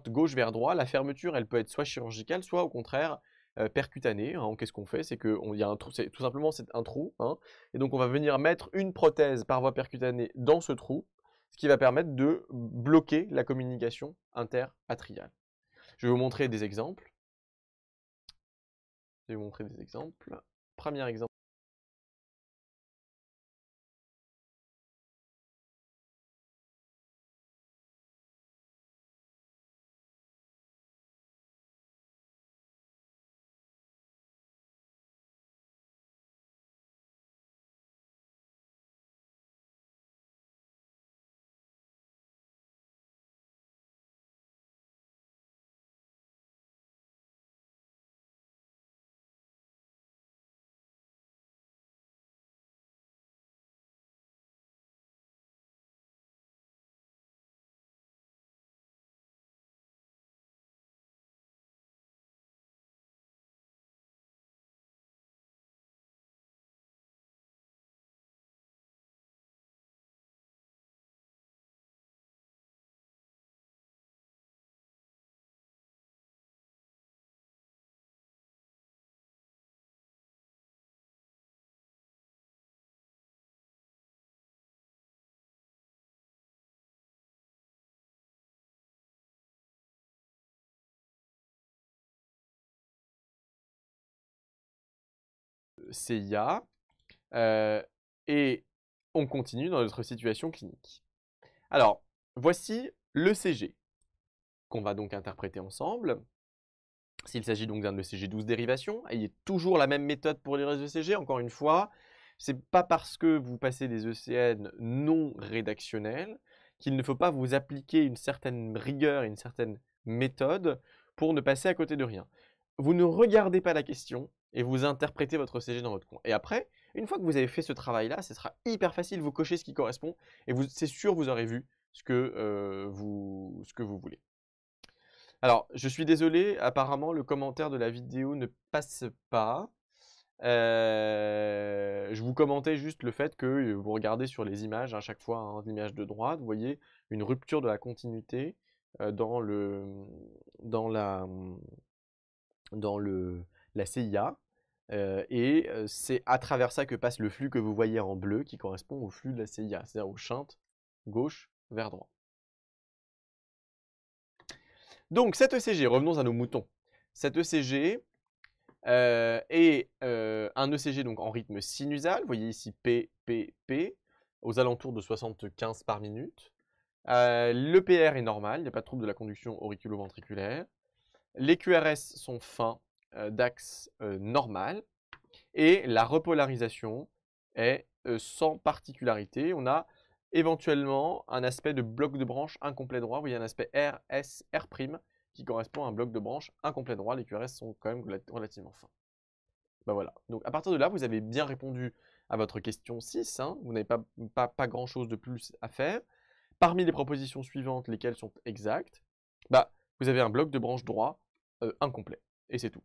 gauche vers droit. La fermeture, elle peut être soit chirurgicale, soit au contraire percutané. percutanée. Hein, qu'est-ce qu'on fait C'est qu'il y a un trou, c'est tout simplement c'est un trou. Hein, et donc on va venir mettre une prothèse par voie percutanée dans ce trou, ce qui va permettre de bloquer la communication interatriale. Je vais vous montrer des exemples. Je vais vous montrer des exemples. Premier exemple. CIA euh, et on continue dans notre situation clinique. Alors, voici l'ECG qu'on va donc interpréter ensemble. S'il s'agit donc d'un ECG 12 dérivation, ayez toujours la même méthode pour les ECG, encore une fois. ce n'est pas parce que vous passez des ECN non rédactionnels qu'il ne faut pas vous appliquer une certaine rigueur, une certaine méthode pour ne passer à côté de rien. Vous ne regardez pas la question, et vous interprétez votre CG dans votre compte. Et après, une fois que vous avez fait ce travail-là, ce sera hyper facile, vous cochez ce qui correspond, et c'est sûr vous aurez vu ce que, euh, vous, ce que vous voulez. Alors, je suis désolé, apparemment le commentaire de la vidéo ne passe pas. Euh, je vous commentais juste le fait que vous regardez sur les images à hein, chaque fois, hein, l'image de droite, vous voyez une rupture de la continuité euh, dans, le, dans, la, dans le, la CIA. Euh, et euh, c'est à travers ça que passe le flux que vous voyez en bleu qui correspond au flux de la CIA, c'est-à-dire au shunt gauche vers droit. Donc cet ECG, revenons à nos moutons. Cet ECG euh, est un ECG donc en rythme sinusal, vous voyez ici P, P, P, aux alentours de 75 par minute. le PR est normal, il n'y a pas de trouble de la conduction auriculo-ventriculaire. Les QRS sont fins, euh, d'axe euh, normal. Et la repolarisation est euh, sans particularité. On a éventuellement un aspect de bloc de branche incomplet droit. il y a un aspect R, S, R' qui correspond à un bloc de branche incomplet droit. Les QRS sont quand même relativement fins. bah voilà. Donc à partir de là, vous avez bien répondu à votre question 6. Hein. Vous n'avez pas, pas, grand-chose de plus à faire. Parmi les propositions suivantes, lesquelles sont exactes, bah, vous avez un bloc de branche droit incomplet. Et c'est tout.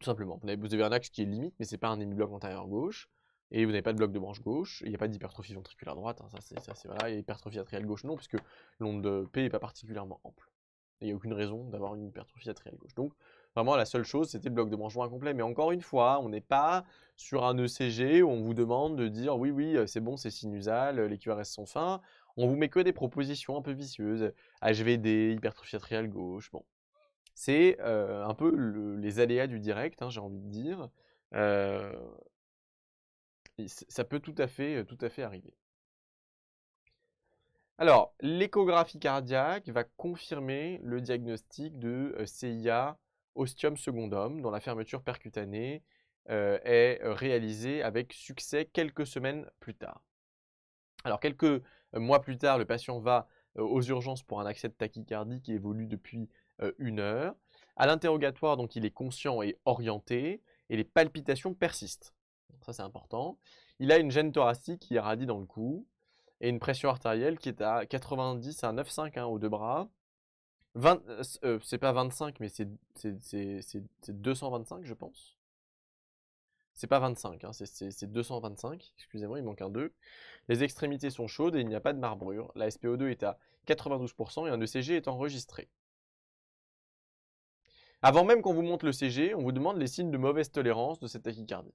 Tout simplement. Vous avez un axe qui est limite, mais c'est pas un demi-bloc antérieur gauche. Et vous n'avez pas de bloc de branche gauche. Il n'y a pas d'hypertrophie ventriculaire droite. Hein, ça, c'est voilà. Et hypertrophie atriale gauche, non, puisque l'onde P n'est pas particulièrement ample. Il n'y a aucune raison d'avoir une hypertrophie atriale gauche. Donc, vraiment, la seule chose, c'était bloc de branchement incomplet. Mais encore une fois, on n'est pas sur un ECG où on vous demande de dire oui, oui, euh, c'est bon, c'est sinusal, les QRS sont fins. On vous met que des propositions un peu vicieuses. HVD, hypertrophie atriale gauche. Bon, c'est un peu les aléas du direct, hein, j'ai envie de dire. ça peut tout à fait, arriver. Alors, l'échographie cardiaque va confirmer le diagnostic de CIA ostium secondum, dont la fermeture percutanée est réalisée avec succès quelques semaines plus tard. Alors, quelques mois plus tard, le patient va aux urgences pour un accès de tachycardie qui évolue depuis euh, une heure. À l'interrogatoire, donc il est conscient et orienté, et les palpitations persistent. Ça, c'est important. Il a une gêne thoracique qui irradie dans le cou, et une pression artérielle qui est à 90 à 9,5 au hein, aux deux bras. Euh, euh, c'est pas 25, mais c'est 225, je pense. C'est pas 25, hein, c'est 225. Excusez-moi, il manque un 2. Les extrémités sont chaudes et il n'y a pas de marbrure. La SPO2 est à 92% et un ECG est enregistré. Avant même qu'on vous montre le CG, on vous demande les signes de mauvaise tolérance de cette tachycardie.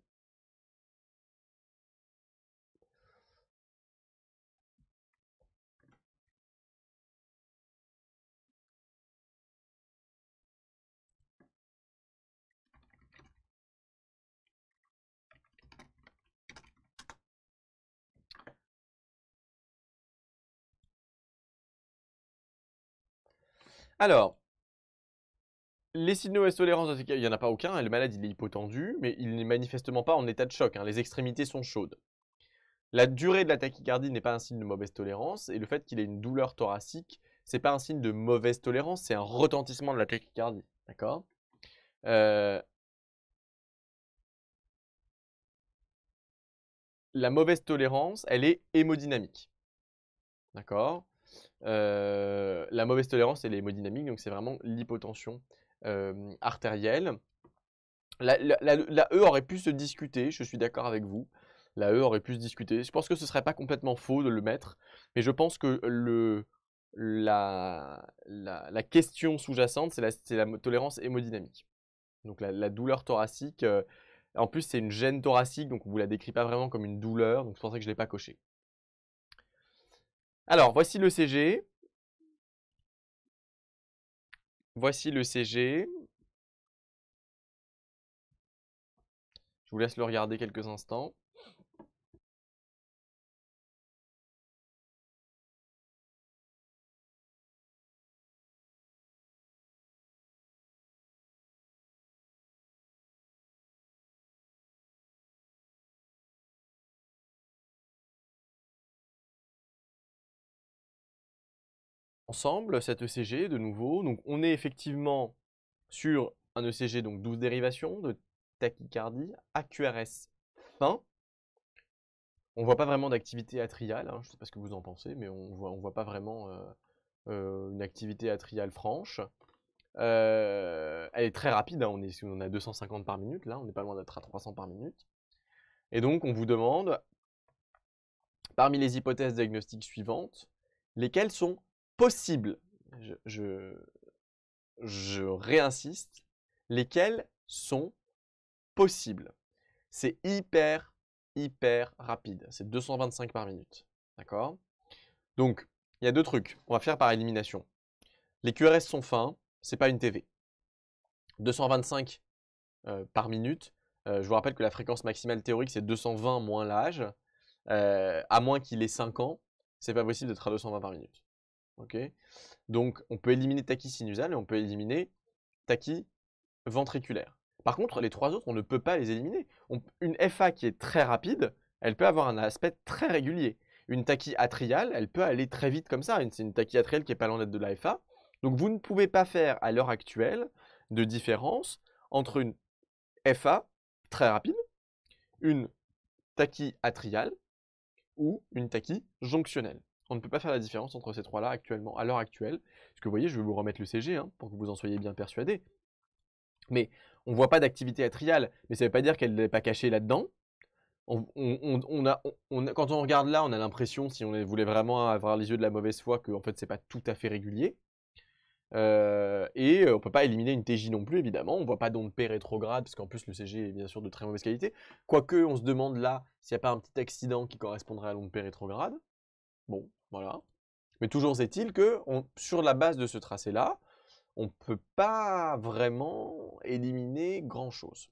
Alors, les signes de mauvaise tolérance dans cas, il n'y en a pas aucun. le malade, il est hypotendu, mais il n'est manifestement pas en état de choc. Hein. Les extrémités sont chaudes. La durée de la tachycardie n'est pas un signe de mauvaise tolérance. Et le fait qu'il ait une douleur thoracique, n'est pas un signe de mauvaise tolérance, c'est un retentissement de la tachycardie. D'accord euh, La mauvaise tolérance, elle est hémodynamique. D'accord euh, la mauvaise tolérance, elle est hémodynamique, donc c'est vraiment l'hypotension artérielle. La, E aurait pu se discuter, je suis d'accord avec vous. La E aurait pu se discuter. Je pense que ce ne serait pas complètement faux de le mettre, mais je pense que le, la, la question sous-jacente, c'est la, tolérance hémodynamique. Donc la, douleur thoracique, euh, en plus c'est une gêne thoracique, donc on ne vous la décrit pas vraiment comme une douleur, donc c'est pour ça que je ne l'ai pas coché. Alors, voici le CG. Voici le CG. Je vous laisse le regarder quelques instants. ensemble cet ECG de nouveau. Donc on est effectivement sur un ECG donc 12 dérivations de tachycardie à QRS fin. On voit pas vraiment d'activité atriale, hein, je ne sais pas ce que vous en pensez, mais on voit, on voit pas vraiment euh, euh, une activité atriale franche. Euh, elle est très rapide, hein, on, est, on a 250 par minute, là on n'est pas loin d'être à 300 par minute. Et donc on vous demande, parmi les hypothèses diagnostiques suivantes, lesquelles sont possibles, je, réinsiste, lesquels sont possibles. C'est hyper, hyper rapide. C'est 225 par minute. D'accord Donc, il y a deux trucs. On va faire par élimination. Les QRS sont fins, c'est pas une TV. 225 euh, par minute. Euh, je vous rappelle que la fréquence maximale théorique, c'est 220 moins l'âge. Euh, à moins qu'il ait 5 ans, c'est pas possible d'être à 220 par minute. Donc, on peut éliminer tachy sinusale et on peut éliminer tachy ventriculaire. Par contre, les trois autres, on ne peut pas les éliminer. une FA qui est très rapide, elle peut avoir un aspect très régulier. Une taquille atriale, elle peut aller très vite comme ça. C'est une taquille atriale qui est pas loin de la FA. Donc, vous ne pouvez pas faire à l'heure actuelle de différence entre une FA très rapide, une taquille atriale ou une taquille jonctionnelle. On ne peut pas faire la différence entre ces trois-là actuellement, à l'heure actuelle. Parce que vous voyez, je vais vous remettre le CG hein, pour que vous en soyez bien persuadé. Mais on ne voit pas d'activité atriale, mais ça ne veut pas dire qu'elle n'est pas cachée là-dedans. quand on regarde là, on a l'impression, si on voulait vraiment avoir les yeux de la mauvaise foi, que en fait c'est pas tout à fait régulier. Euh, et euh, on peut pas éliminer une TJ non plus, évidemment. On voit pas d'onde P rétrograde, parce qu'en plus le CG est bien sûr de très mauvaise qualité. Quoique, on se demande là s'il n'y a pas un petit accident qui correspondrait à l'onde P rétrograde voilà. Mais toujours est-il que sur la base de ce tracé-là, on ne peut pas vraiment éliminer grand-chose.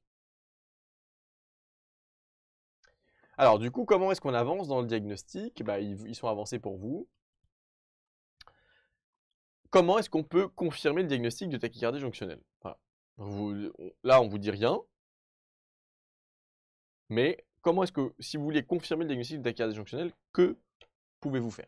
Alors du coup, comment est-ce qu'on avance dans le diagnostic bah, ils, sont avancés pour vous. Comment est-ce qu'on peut confirmer le diagnostic de tachycardie jonctionnelle voilà. Là, on vous dit rien. Mais comment est-ce que, si vous voulez confirmer le diagnostic de tachycardie jonctionnelle, que pouvez vous faire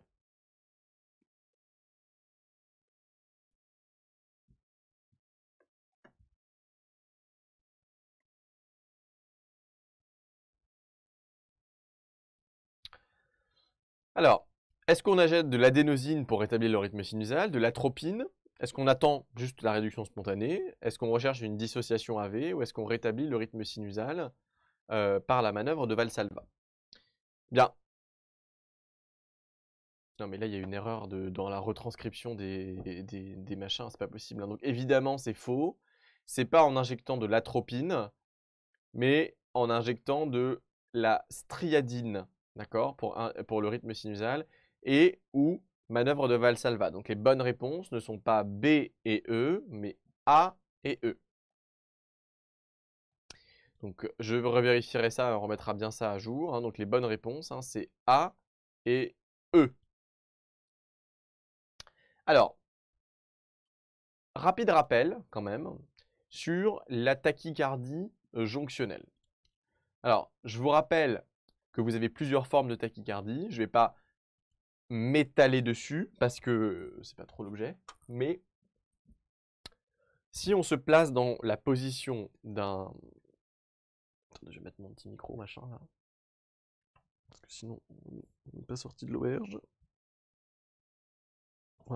Alors, est-ce qu'on ajoute de l'adénosine pour rétablir le rythme sinusal, de l'atropine Est-ce qu'on attend juste la réduction spontanée Est-ce qu'on recherche une dissociation AV ou est-ce qu'on rétablit le rythme sinusal euh, par la manœuvre de Valsalva Bien, non, mais là, il y a une erreur dans la retranscription des, des, machins, c'est pas possible. Hein. Donc, évidemment, c'est faux. C'est pas en injectant de l'atropine, mais en injectant de la striadine, d'accord, pour, le rythme sinusal, et ou manœuvre de Valsalva. Donc, les bonnes réponses ne sont pas B et E, mais A et E. Donc, je revérifierai ça, on remettra bien ça à jour. Hein. Donc, les bonnes réponses, hein, c'est A et E. Alors, rapide rappel quand même sur la tachycardie euh, jonctionnelle. Alors, je vous rappelle que vous avez plusieurs formes de tachycardie. Je ne vais pas m'étaler dessus parce que c'est pas trop l'objet. Mais si on se place dans la position d'un. Attendez, je vais mettre mon petit micro, machin là. Parce que sinon, on n'est pas sorti de l'auberge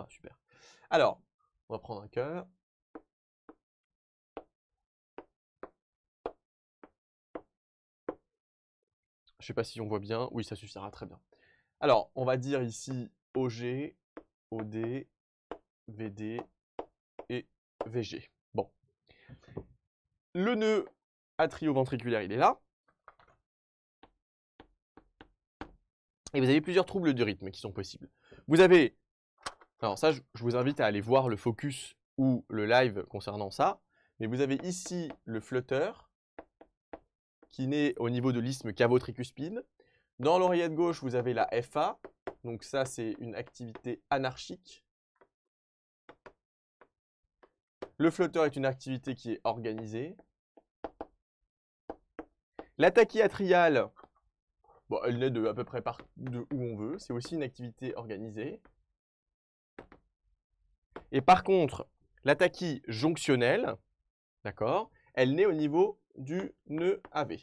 super. Alors, on va prendre un cœur. Je sais pas si on voit bien. Oui, ça suffira très bien. Alors, on va dire ici OG, OD, VD et VG. Bon. Le nœud atrioventriculaire, il est là. Et vous avez plusieurs troubles de rythme qui sont possibles. Vous avez alors ça, je, vous invite à aller voir le focus ou le live concernant ça. Mais vous avez ici le flutter qui naît au niveau de l'isthme cavotricuspide. Dans l'oreillette gauche, vous avez la FA. Donc ça, c'est une activité anarchique. Le flotteur est une activité qui est organisée. La tachyatriale, elle naît de à peu près par, de où on veut. C'est aussi une activité organisée. Et par contre, la taquille jonctionnelle, d'accord, elle naît au niveau du nœud AV.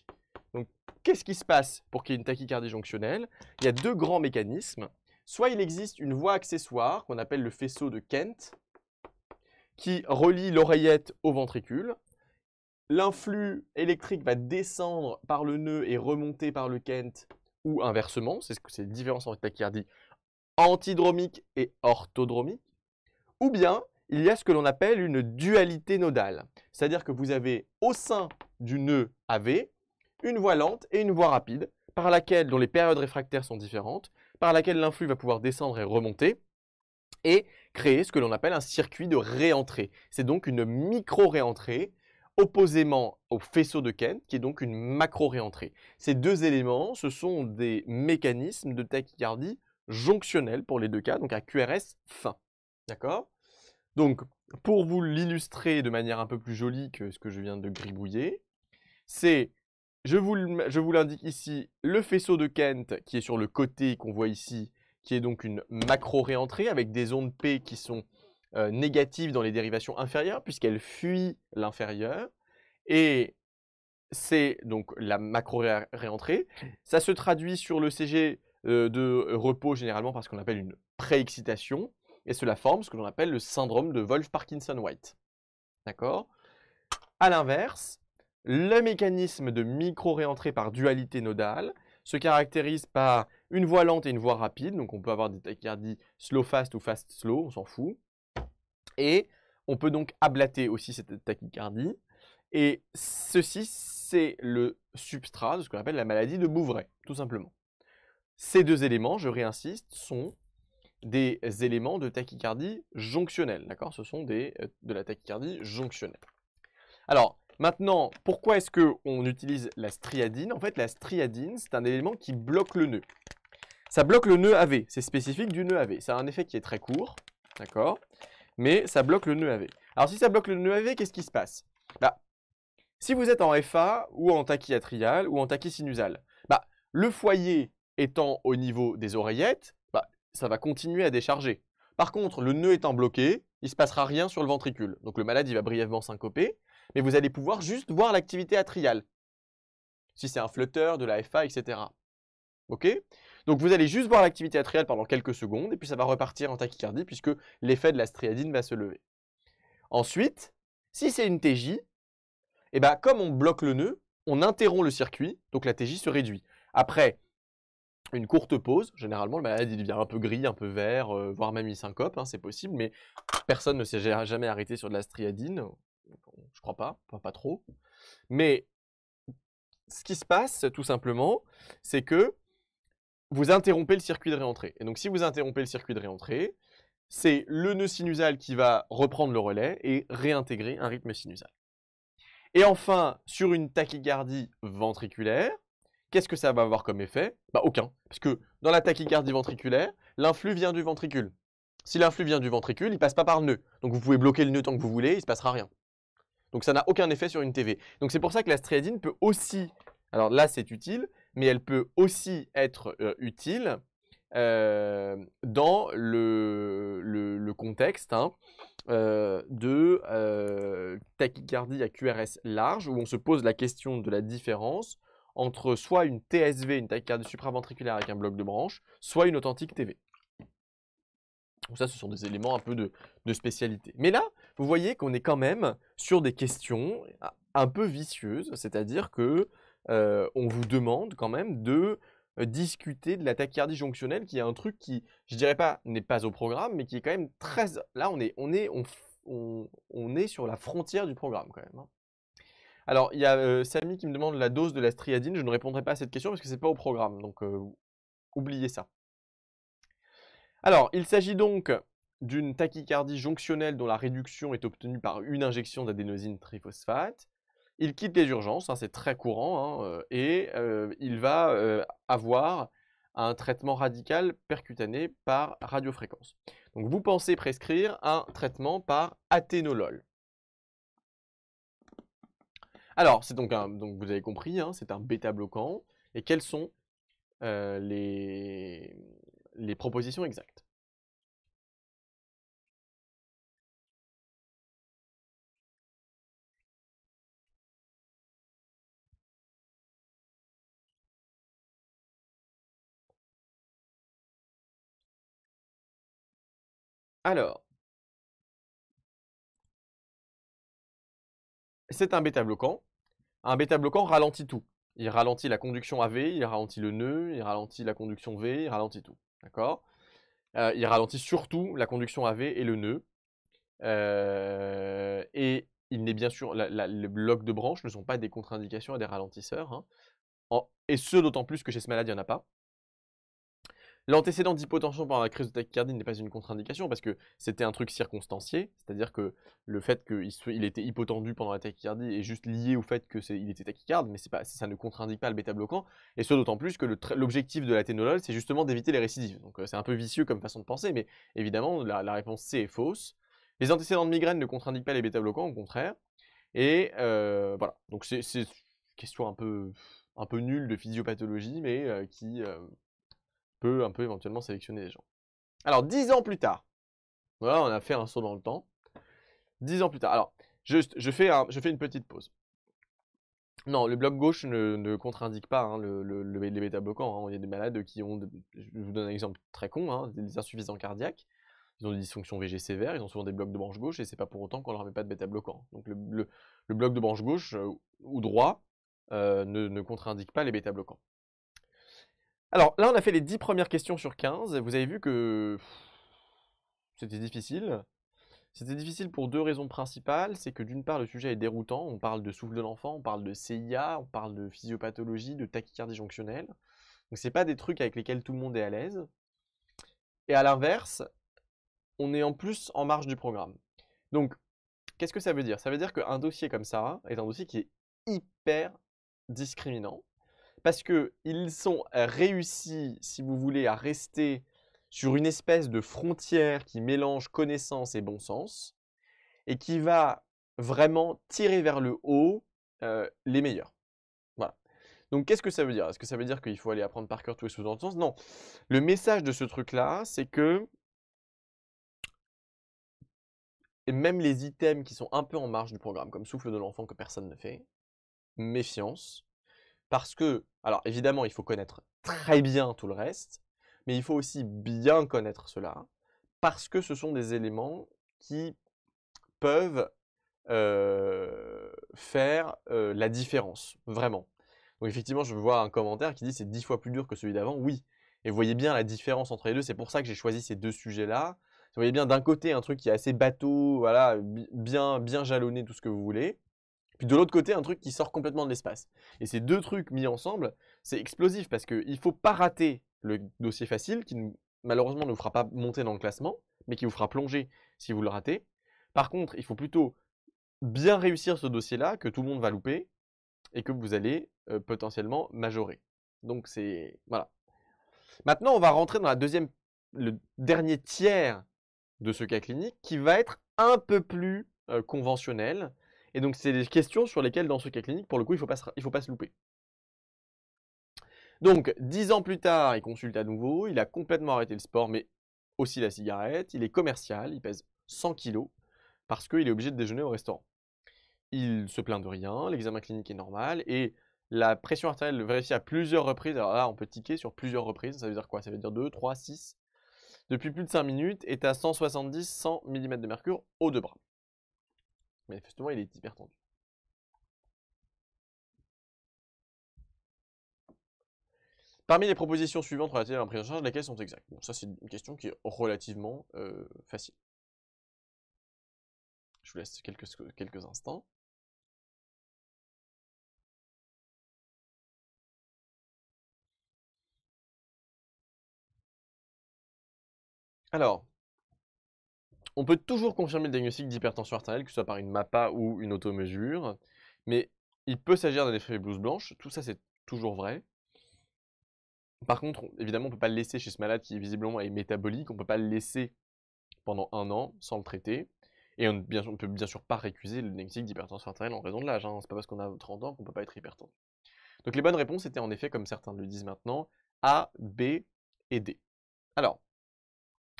Donc, qu'est-ce qui se passe pour qu'il y ait une tachycardie jonctionnelle Il y a deux grands mécanismes. Soit il existe une voie accessoire qu'on appelle le faisceau de Kent, qui relie l'oreillette au ventricule. L'influx électrique va descendre par le nœud et remonter par le Kent, ou inversement. C'est ce que c'est la différence entre tachycardie antidromique et orthodromique. Ou bien, il y a ce que l'on appelle une dualité nodale. C'est-à-dire que vous avez au sein du nœud AV une voie lente et une voie rapide, par laquelle, dont les périodes réfractaires sont différentes, par laquelle l'influx va pouvoir descendre et remonter, et créer ce que l'on appelle un circuit de réentrée. C'est donc une micro-réentrée opposément au faisceau de Kent, qui est donc une macro-réentrée. Ces deux éléments, ce sont des mécanismes de tachycardie jonctionnels, pour les deux cas, donc à QRS fin. D'accord Donc, pour vous l'illustrer de manière un peu plus jolie que ce que je viens de gribouiller, c'est, je vous, l'indique ici, le faisceau de Kent qui est sur le côté qu'on voit ici, qui est donc une macro-réentrée avec des ondes P qui sont euh, négatives dans les dérivations inférieures puisqu'elles fuit l'inférieur. Et c'est donc la macro-réentrée. Ça se traduit sur le CG euh, de repos généralement parce qu'on appelle une pré-excitation et cela forme ce que l'on appelle le syndrome de wolf parkinson white D'accord À l'inverse, le mécanisme de micro-réentrée par dualité nodale se caractérise par une voie lente et une voie rapide, donc on peut avoir des tachycardies slow-fast ou fast-slow, on s'en fout, et on peut donc ablater aussi cette tachycardie, et ceci, c'est le substrat de ce qu'on appelle la maladie de Bouvray, tout simplement. Ces deux éléments, je réinsiste, sont des éléments de tachycardie jonctionnelle. D'accord Ce sont des, euh, de la tachycardie jonctionnelle. Alors, maintenant, pourquoi est-ce qu'on utilise la striadine En fait, la striadine, c'est un élément qui bloque le nœud. Ça bloque le nœud AV, c'est spécifique du nœud AV. Ça a un effet qui est très court, d'accord Mais ça bloque le nœud AV. Alors, si ça bloque le nœud AV, qu'est-ce qui se passe bah, Si vous êtes en FA ou en tachyatrial ou en tachy bah, le foyer étant au niveau des oreillettes, ça va continuer à décharger. Par contre, le nœud étant bloqué, il ne se passera rien sur le ventricule. Donc le malade, il va brièvement syncoper, mais vous allez pouvoir juste voir l'activité atriale. Si c'est un flutter de la FA, etc. OK Donc vous allez juste voir l'activité atriale pendant quelques secondes, et puis ça va repartir en tachycardie, puisque l'effet de la striadine va se lever. Ensuite, si c'est une TJ, eh ben, comme on bloque le nœud, on interrompt le circuit, donc la TJ se réduit. Après, une courte pause. Généralement, le malade, il devient un peu gris, un peu vert, euh, voire même il syncope, hein, c'est possible, mais personne ne s'est jamais arrêté sur de la striadine. Je crois pas, pas trop. Mais ce qui se passe, tout simplement, c'est que vous interrompez le circuit de réentrée. Et donc, si vous interrompez le circuit de réentrée, c'est le nœud sinusal qui va reprendre le relais et réintégrer un rythme sinusal. Et enfin, sur une tachycardie ventriculaire, Qu'est-ce que ça va avoir comme effet Bah aucun, parce que dans la tachycardie ventriculaire, l'influx vient du ventricule. Si l'influx vient du ventricule, il passe pas par le nœud. Donc vous pouvez bloquer le nœud tant que vous voulez, il se passera rien. Donc ça n'a aucun effet sur une TV. Donc c'est pour ça que la striadine peut aussi, alors là c'est utile, mais elle peut aussi être euh, utile euh, dans le, contexte hein, euh, de tachycardie à QRS large, où on se pose la question de la différence entre soit une TSV, une tachycardie supraventriculaire avec un bloc de branche, soit une authentique TV. Donc ça, ce sont des éléments un peu de, spécialité. Mais là, vous voyez qu'on est quand même sur des questions un peu vicieuses, c'est-à-dire que euh, on vous demande quand même de euh, discuter de la tachycardie jonctionnelle, qui est un truc qui, je dirais pas, n'est pas au programme, mais qui est quand même très... Là, on est, on est, on, est sur la frontière du programme quand même. Hein. Alors, il y a euh, Samy qui me demande la dose de la striadine. Je ne répondrai pas à cette question parce que ce n'est pas au programme. Donc, euh, oubliez ça. Alors, il s'agit donc d'une tachycardie jonctionnelle dont la réduction est obtenue par une injection d'adénosine triphosphate. Il quitte les urgences, hein, c'est très courant, hein, euh, et il va avoir un traitement radical percutané par radiofréquence. Donc vous pensez prescrire un traitement par athénolol. Alors, c'est donc un, donc vous avez compris, hein, c'est un bêta bloquant. Et quelles sont euh, les, les propositions exactes Alors, c'est un bêta-bloquant. Un bêta-bloquant ralentit tout. Il ralentit la conduction AV, il ralentit le nœud, il ralentit la conduction V, il ralentit tout. D'accord euh, Il ralentit surtout la conduction AV et le nœud. Euh, et il n'est bien sûr, les blocs de branches ne sont pas des contre-indications et des ralentisseurs. Hein. et ce, d'autant plus que chez ce malade, il n'y en a pas. L'antécédent d'hypotension pendant la crise de tachycardie n'est pas une contre-indication parce que c'était un truc circonstancié, c'est-à-dire que le fait qu'il était hypotendu pendant la tachycardie est juste lié au fait qu'il était tachycarde, mais pas, ça ne contre-indique pas le bêta-bloquant, et ce d'autant plus que l'objectif de la ténolol, c'est justement d'éviter les récidives. Donc euh, c'est un peu vicieux comme façon de penser, mais évidemment, la, réponse C est fausse. Les antécédents de migraine ne contre-indiquent pas les bêta-bloquants, au contraire. Et euh, voilà, donc c'est une question un peu, nulle de physiopathologie, mais euh, qui un peu éventuellement sélectionner les gens. Alors, dix ans plus tard, voilà, on a fait un saut dans le temps. Dix ans plus tard. Alors, juste, je fais, je fais une petite pause. Non, le bloc gauche ne, ne contre-indique pas hein, le, les bêta-bloquants. Hein. Il y a des malades qui ont, je vous donne un exemple très con, hein, des insuffisants cardiaques. Ils ont des dysfonctions VG sévères, ils ont souvent des blocs de branche gauche et c'est pas pour autant qu'on leur met pas de bêta-bloquants. Donc le, bloc de branche gauche euh, ou droit euh, ne, ne contre-indique pas les bêta-bloquants. Alors là, on a fait les 10 premières questions sur 15. Vous avez vu que c'était difficile. C'était difficile pour deux raisons principales. C'est que d'une part, le sujet est déroutant. On parle de souffle de l'enfant, on parle de CIA, on parle de physiopathologie, de tachycardie jonctionnelle. Donc c'est pas des trucs avec lesquels tout le monde est à l'aise. Et à l'inverse, on est en plus en marge du programme. Donc, qu'est-ce que ça veut dire Ça veut dire qu'un dossier comme ça est un dossier qui est hyper discriminant parce qu'ils sont réussis, si vous voulez, à rester sur une espèce de frontière qui mélange connaissance et bon sens, et qui va vraiment tirer vers le haut euh, les meilleurs. Voilà. Donc qu'est-ce que ça veut dire Est-ce que ça veut dire qu'il faut aller apprendre par cœur tous les sous-entendus Non. Le message de ce truc-là, c'est que même les items qui sont un peu en marge du programme, comme souffle de l'enfant que personne ne fait, méfiance, parce que, alors évidemment, il faut connaître très bien tout le reste, mais il faut aussi bien connaître cela, parce que ce sont des éléments qui peuvent euh, faire euh, la différence, vraiment. Donc effectivement, je vois un commentaire qui dit c'est dix fois plus dur que celui d'avant. Oui, et vous voyez bien la différence entre les deux. C'est pour ça que j'ai choisi ces deux sujets-là. Vous voyez bien d'un côté un truc qui est assez bateau, voilà, bien, bien jalonné, tout ce que vous voulez. Puis de l'autre côté, un truc qui sort complètement de l'espace. Et ces deux trucs mis ensemble, c'est explosif parce qu'il ne faut pas rater le dossier facile qui malheureusement ne vous fera pas monter dans le classement, mais qui vous fera plonger si vous le ratez. Par contre, il faut plutôt bien réussir ce dossier-là que tout le monde va louper et que vous allez euh, potentiellement majorer. Donc c'est... Voilà. Maintenant, on va rentrer dans la deuxième, le dernier tiers de ce cas clinique qui va être un peu plus euh, conventionnel, et donc, c'est des questions sur lesquelles, dans ce cas clinique, pour le coup, il ne faut, pas se, louper. Donc, dix ans plus tard, il consulte à nouveau, il a complètement arrêté le sport, mais aussi la cigarette, il est commercial, il pèse 100 kilos, parce qu'il est obligé de déjeuner au restaurant. Il se plaint de rien, l'examen clinique est normal, et la pression artérielle vérifie à plusieurs reprises, alors là, on peut tiquer sur plusieurs reprises, ça veut dire quoi Ça veut dire 2, 3, 6, depuis plus de 5 minutes, est à 170-100 mm de mercure deux bras. Manifestement, il est hyper tendu. Parmi les propositions suivantes relatives à la prise en charge, lesquelles sont exactes Bon, ça, c'est une question qui est relativement euh, facile. Je vous laisse quelques instants. Alors, on peut toujours confirmer le diagnostic d'hypertension artérielle, que ce soit par une MAPA ou une automesure, mais il peut s'agir d'un effet blouse blanche, tout ça c'est toujours vrai. Par contre, évidemment, on ne peut pas le laisser chez ce malade qui visiblement est métabolique, on ne peut pas le laisser pendant un an sans le traiter. Et on ne peut bien sûr pas récuser le diagnostic d'hypertension artérielle en raison de l'âge. Hein. C'est pas parce qu'on a 30 ans qu'on peut pas être hypertendu. Donc les bonnes réponses étaient en effet, comme certains le disent maintenant, A, B et D. Alors,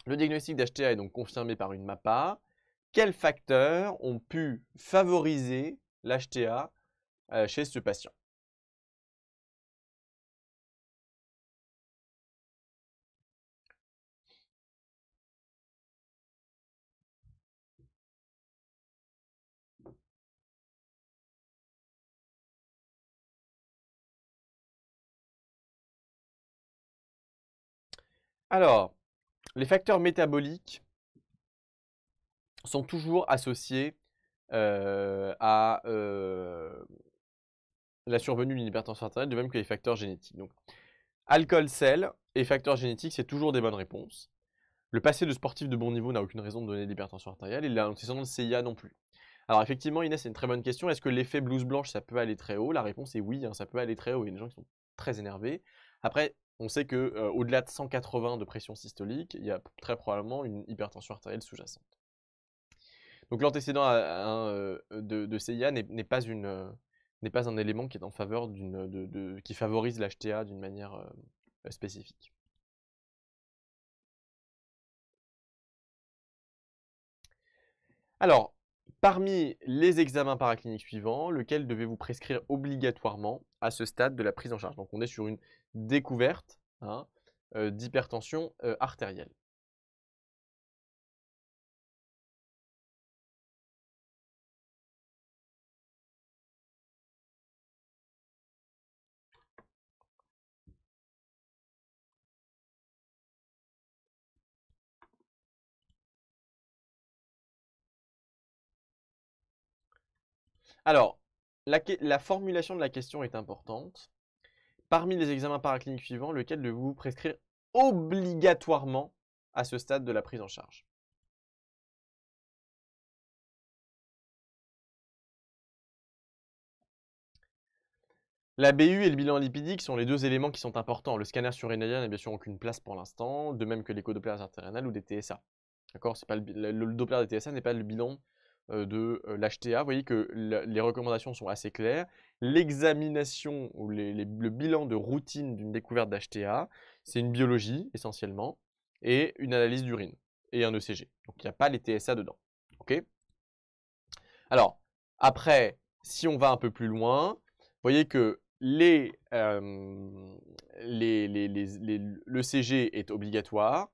le diagnostic d'HTA est donc confirmé par une MAPA. Quels facteurs ont pu favoriser l'HTA euh, chez ce patient Alors, les facteurs métaboliques sont toujours associés euh, à euh, la survenue d'une hypertension artérielle, de même que les facteurs génétiques. Donc, alcool, sel et facteurs génétiques, c'est toujours des bonnes réponses. Le passé de sportif de bon niveau n'a aucune raison de donner l'hypertension artérielle et l'antécédent de CIA non plus. Alors effectivement, Inès, c'est une très bonne question. Est-ce que l'effet blouse blanche, ça peut aller très haut La réponse est oui, hein, ça peut aller très haut. Il y a des gens qui sont très énervés. Après, on sait que euh, au-delà de 180 de pression systolique, il y a très probablement une hypertension artérielle sous-jacente. Donc l'antécédent euh, hein, euh, de, de, CIA n'est pas, un élément qui est en faveur qui favorise l'HTA d'une manière spécifique. Alors, parmi les examens paracliniques suivants, lequel devez-vous prescrire obligatoirement à ce stade de la prise en charge Donc on est sur une découverte hein, euh, d'hypertension euh, artérielle. Alors, la formulation de la question est importante. Parmi les examens paracliniques suivants, lequel de vous prescrire obligatoirement à ce stade de la prise en charge La BU et le bilan lipidique sont les deux éléments qui sont importants. Le scanner surrénalien n'a bien sûr aucune place pour l'instant, de même que l'écho Doppler ou des TSA. D'accord, pas le, le Doppler des TSA n'est pas le bilan euh, de euh, l'HTA. Vous voyez que les recommandations sont assez claires. L'examination ou le bilan de routine d'une découverte d'HTA, c'est une biologie essentiellement et une analyse d'urine et un ECG. Donc il n'y a pas les TSA dedans. Alors, après, si on va un peu plus loin, vous voyez que les, euh, l'ECG est obligatoire,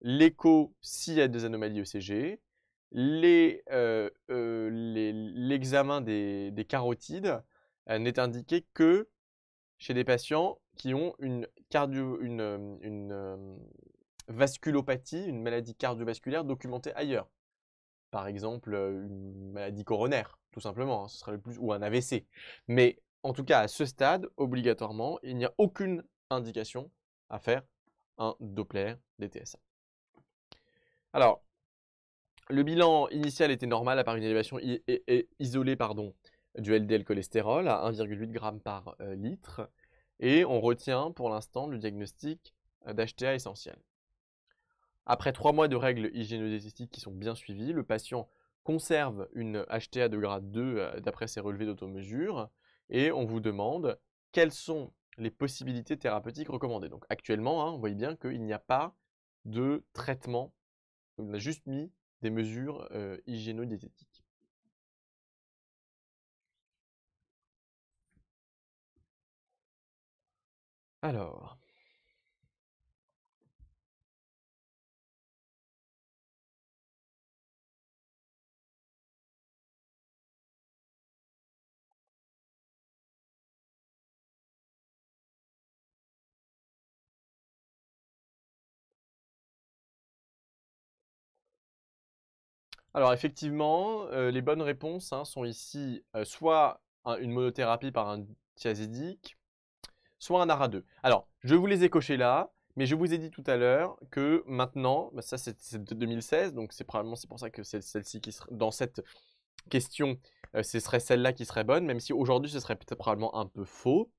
l'écho s'il y a des anomalies ECG, euh, euh, l'examen des, carotides euh, n'est indiqué que chez des patients qui ont une, cardio, une, vasculopathie, une maladie cardiovasculaire documentée ailleurs. Par exemple, une maladie coronaire, tout simplement, hein, ce serait le plus, ou un AVC. Mais en tout cas, à ce stade, obligatoirement, il n'y a aucune indication à faire un Doppler des Alors, le bilan initial était normal à part une élévation isolée pardon, du LDL cholestérol à 1,8 g par euh, litre. Et on retient pour l'instant le diagnostic euh, d'HTA essentiel. Après trois mois de règles hygiénodiététiques qui sont bien suivies, le patient conserve une HTA de grade 2 euh, d'après ses relevés d'automesure et on vous demande quelles sont les possibilités thérapeutiques recommandées. Donc actuellement, hein, on voit bien qu'il n'y a pas de traitement. On a juste mis des mesures euh, hygiéno Alors, Alors effectivement, euh, les bonnes réponses hein, sont ici euh, soit une monothérapie par un thiazidique, soit un ARA2. Alors, je vous les ai cochées là, mais je vous ai dit tout à l'heure que maintenant, bah, ça c'est 2016, donc c'est probablement c'est pour ça que celle-ci qui dans cette question, euh, ce serait celle-là qui serait bonne, même si aujourd'hui ce serait peut-être probablement un peu faux.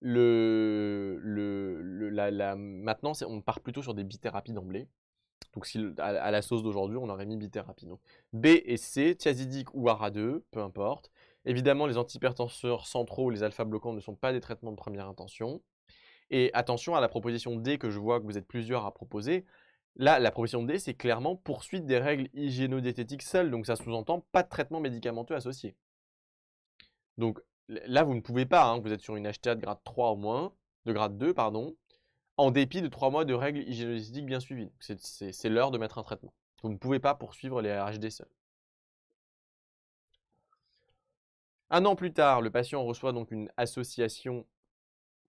le, la, maintenant, on part plutôt sur des bithérapies d'emblée. Donc à, la sauce d'aujourd'hui, on aurait mis bithérapie. B et C, thiazidique ou ARA2, peu importe. Évidemment, les antihypertenseurs centraux, ou les alpha-bloquants ne sont pas des traitements de première intention. Et attention à la proposition D que je vois que vous êtes plusieurs à proposer. Là, la proposition D, c'est clairement poursuite des règles hygiéno seules, donc ça sous-entend pas de traitement médicamenteux associé. Donc là, vous ne pouvez pas, hein, vous êtes sur une HTA de grade 3 au moins, de grade 2, pardon, en dépit de trois mois de règles hygiénologiques bien suivies. C'est l'heure de mettre un traitement. Vous ne pouvez pas poursuivre les RHD seuls. Un an plus tard, le patient reçoit donc une association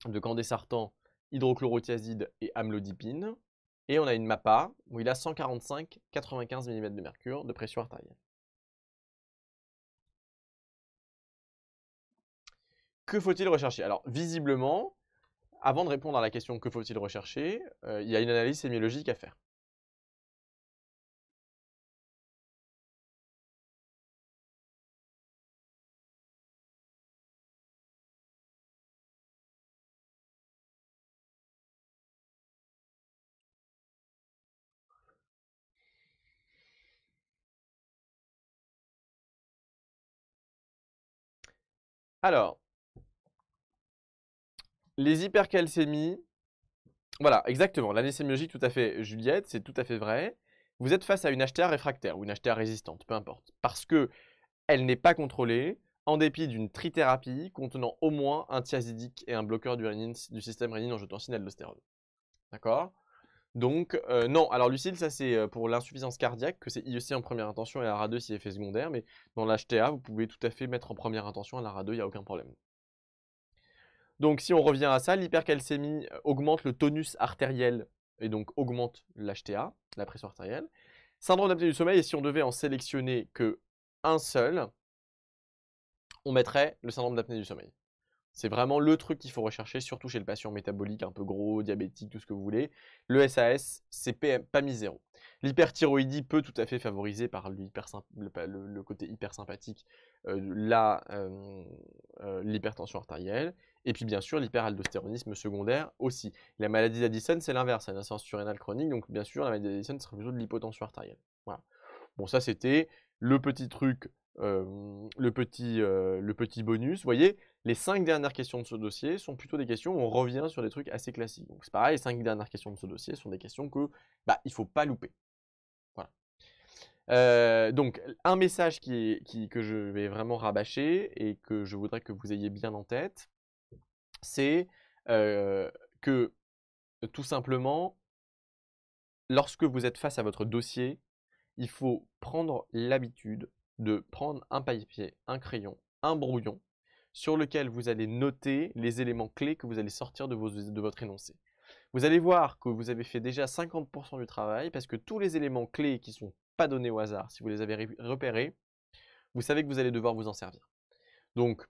de candesartan, hydrochlorothiazide et amlodipine. Et on a une MAPA où il a 145-95 mm de mercure de pression artérielle. Que faut-il rechercher Alors, visiblement, avant de répondre à la question que faut-il rechercher, euh, il y a une analyse sémiologique à faire. Alors, les hypercalcémies, voilà, exactement, l'anécémiologie, tout à fait, Juliette, c'est tout à fait vrai. Vous êtes face à une HTA réfractaire ou une HTA résistante, peu importe, parce que elle n'est pas contrôlée en dépit d'une trithérapie contenant au moins un thiazidique et un bloqueur du, système rénine en jetant l'aldostérone. D'accord donc, euh, non, alors Lucille, ça c'est euh, pour l'insuffisance cardiaque, que c'est IEC en première intention et ARA2 si effet secondaire, mais dans l'HTA, vous pouvez tout à fait mettre en première intention à l'ARA2, il n'y a aucun problème. Donc si on revient à ça, l'hypercalcémie euh, augmente le tonus artériel et donc augmente l'HTA, la pression artérielle. Syndrome d'apnée du sommeil, et si on devait en sélectionner que un seul, on mettrait le syndrome d'apnée du sommeil. C'est vraiment le truc qu'il faut rechercher, surtout chez le patient métabolique un peu gros, diabétique, tout ce que vous voulez. Le SAS, c'est mis zéro. L'hyperthyroïdie peut tout à fait favoriser par le, côté hypersympathique euh, la euh, euh, l'hypertension artérielle. Et puis bien sûr, l'hyperaldostéronisme secondaire aussi. La maladie d'Addison, c'est l'inverse, c'est une insuffisance surrénale chronique. Donc bien sûr, la maladie d'Addison serait plutôt de l'hypotension artérielle. Voilà. Bon, ça c'était le petit truc, le, petit, le petit bonus. Vous voyez, les cinq dernières questions de ce dossier sont plutôt des questions où on revient sur des trucs assez classiques. Donc c'est pareil, les cinq dernières questions de ce dossier sont des questions que bah, il faut pas louper. Euh, donc, un message qui, que je vais vraiment rabâcher et que je voudrais que vous ayez bien en tête, c'est euh, que tout simplement, lorsque vous êtes face à votre dossier, il faut prendre l'habitude de prendre un papier, un crayon, un brouillon sur lequel vous allez noter les éléments clés que vous allez sortir de votre énoncé. Vous allez voir que vous avez fait déjà 50% du travail parce que tous les éléments clés qui sont pas données au hasard. Si vous les avez repérés, vous savez que vous allez devoir vous en servir. Donc,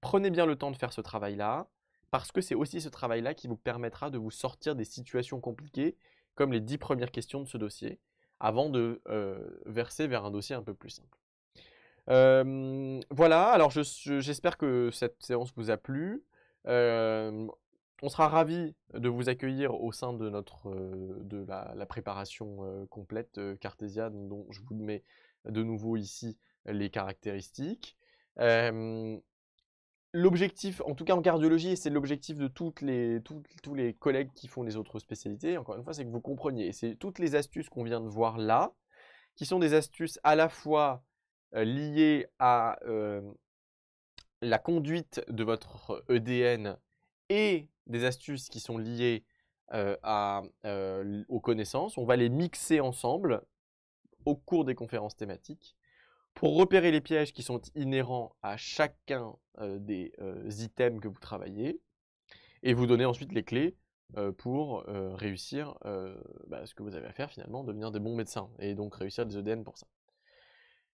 prenez bien le temps de faire ce travail-là, parce que c'est aussi ce travail-là qui vous permettra de vous sortir des situations compliquées, comme les dix premières questions de ce dossier, avant de euh, verser vers un dossier un peu plus simple. voilà, alors j'espère que cette séance vous a plu. On sera ravi de vous accueillir au sein de notre euh, de la, préparation euh, complète euh, cartésienne dont je vous mets de nouveau ici les caractéristiques. l'objectif, en tout cas en cardiologie, et c'est l'objectif de toutes les, tous les collègues qui font les autres spécialités, encore une fois, c'est que vous compreniez. C'est toutes les astuces qu'on vient de voir là, qui sont des astuces à la fois liées à la conduite de votre EDN et des astuces qui sont liées aux connaissances. On va les mixer ensemble au cours des conférences thématiques pour repérer les pièges qui sont inhérents à chacun des items que vous travaillez et vous donner ensuite les clés pour réussir bah, ce que vous avez à faire finalement, devenir des bons médecins et donc réussir des EDN pour ça.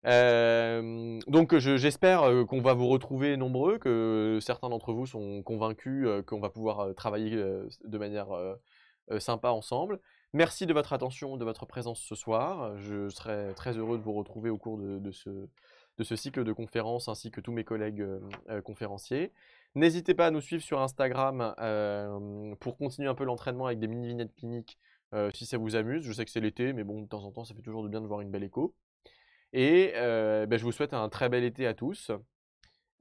Euh, donc j'espère euh, qu'on va vous retrouver nombreux, que certains d'entre vous sont convaincus euh, qu'on va pouvoir travailler de manière sympa ensemble. Merci de votre attention, de votre présence ce soir. Je serai très heureux de vous retrouver au cours de, ce, cycle de conférences ainsi que tous mes collègues conférenciers. N'hésitez pas à nous suivre sur Instagram pour continuer un peu l'entraînement avec des mini-vignettes cliniques si ça vous amuse. Je sais que c'est l'été, mais bon, de temps en temps, ça fait toujours du bien de voir une belle écho. Et euh, bah, je vous souhaite un très bel été à tous.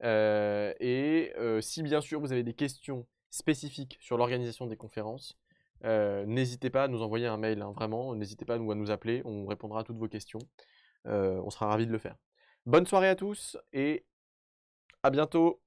Euh, et euh, si bien sûr vous avez des questions spécifiques sur l'organisation des conférences, n'hésitez pas à nous envoyer un mail, hein, vraiment, n'hésitez pas nous, à nous, appeler, on répondra à toutes vos questions. on sera ravis de le faire. Bonne soirée à tous et à bientôt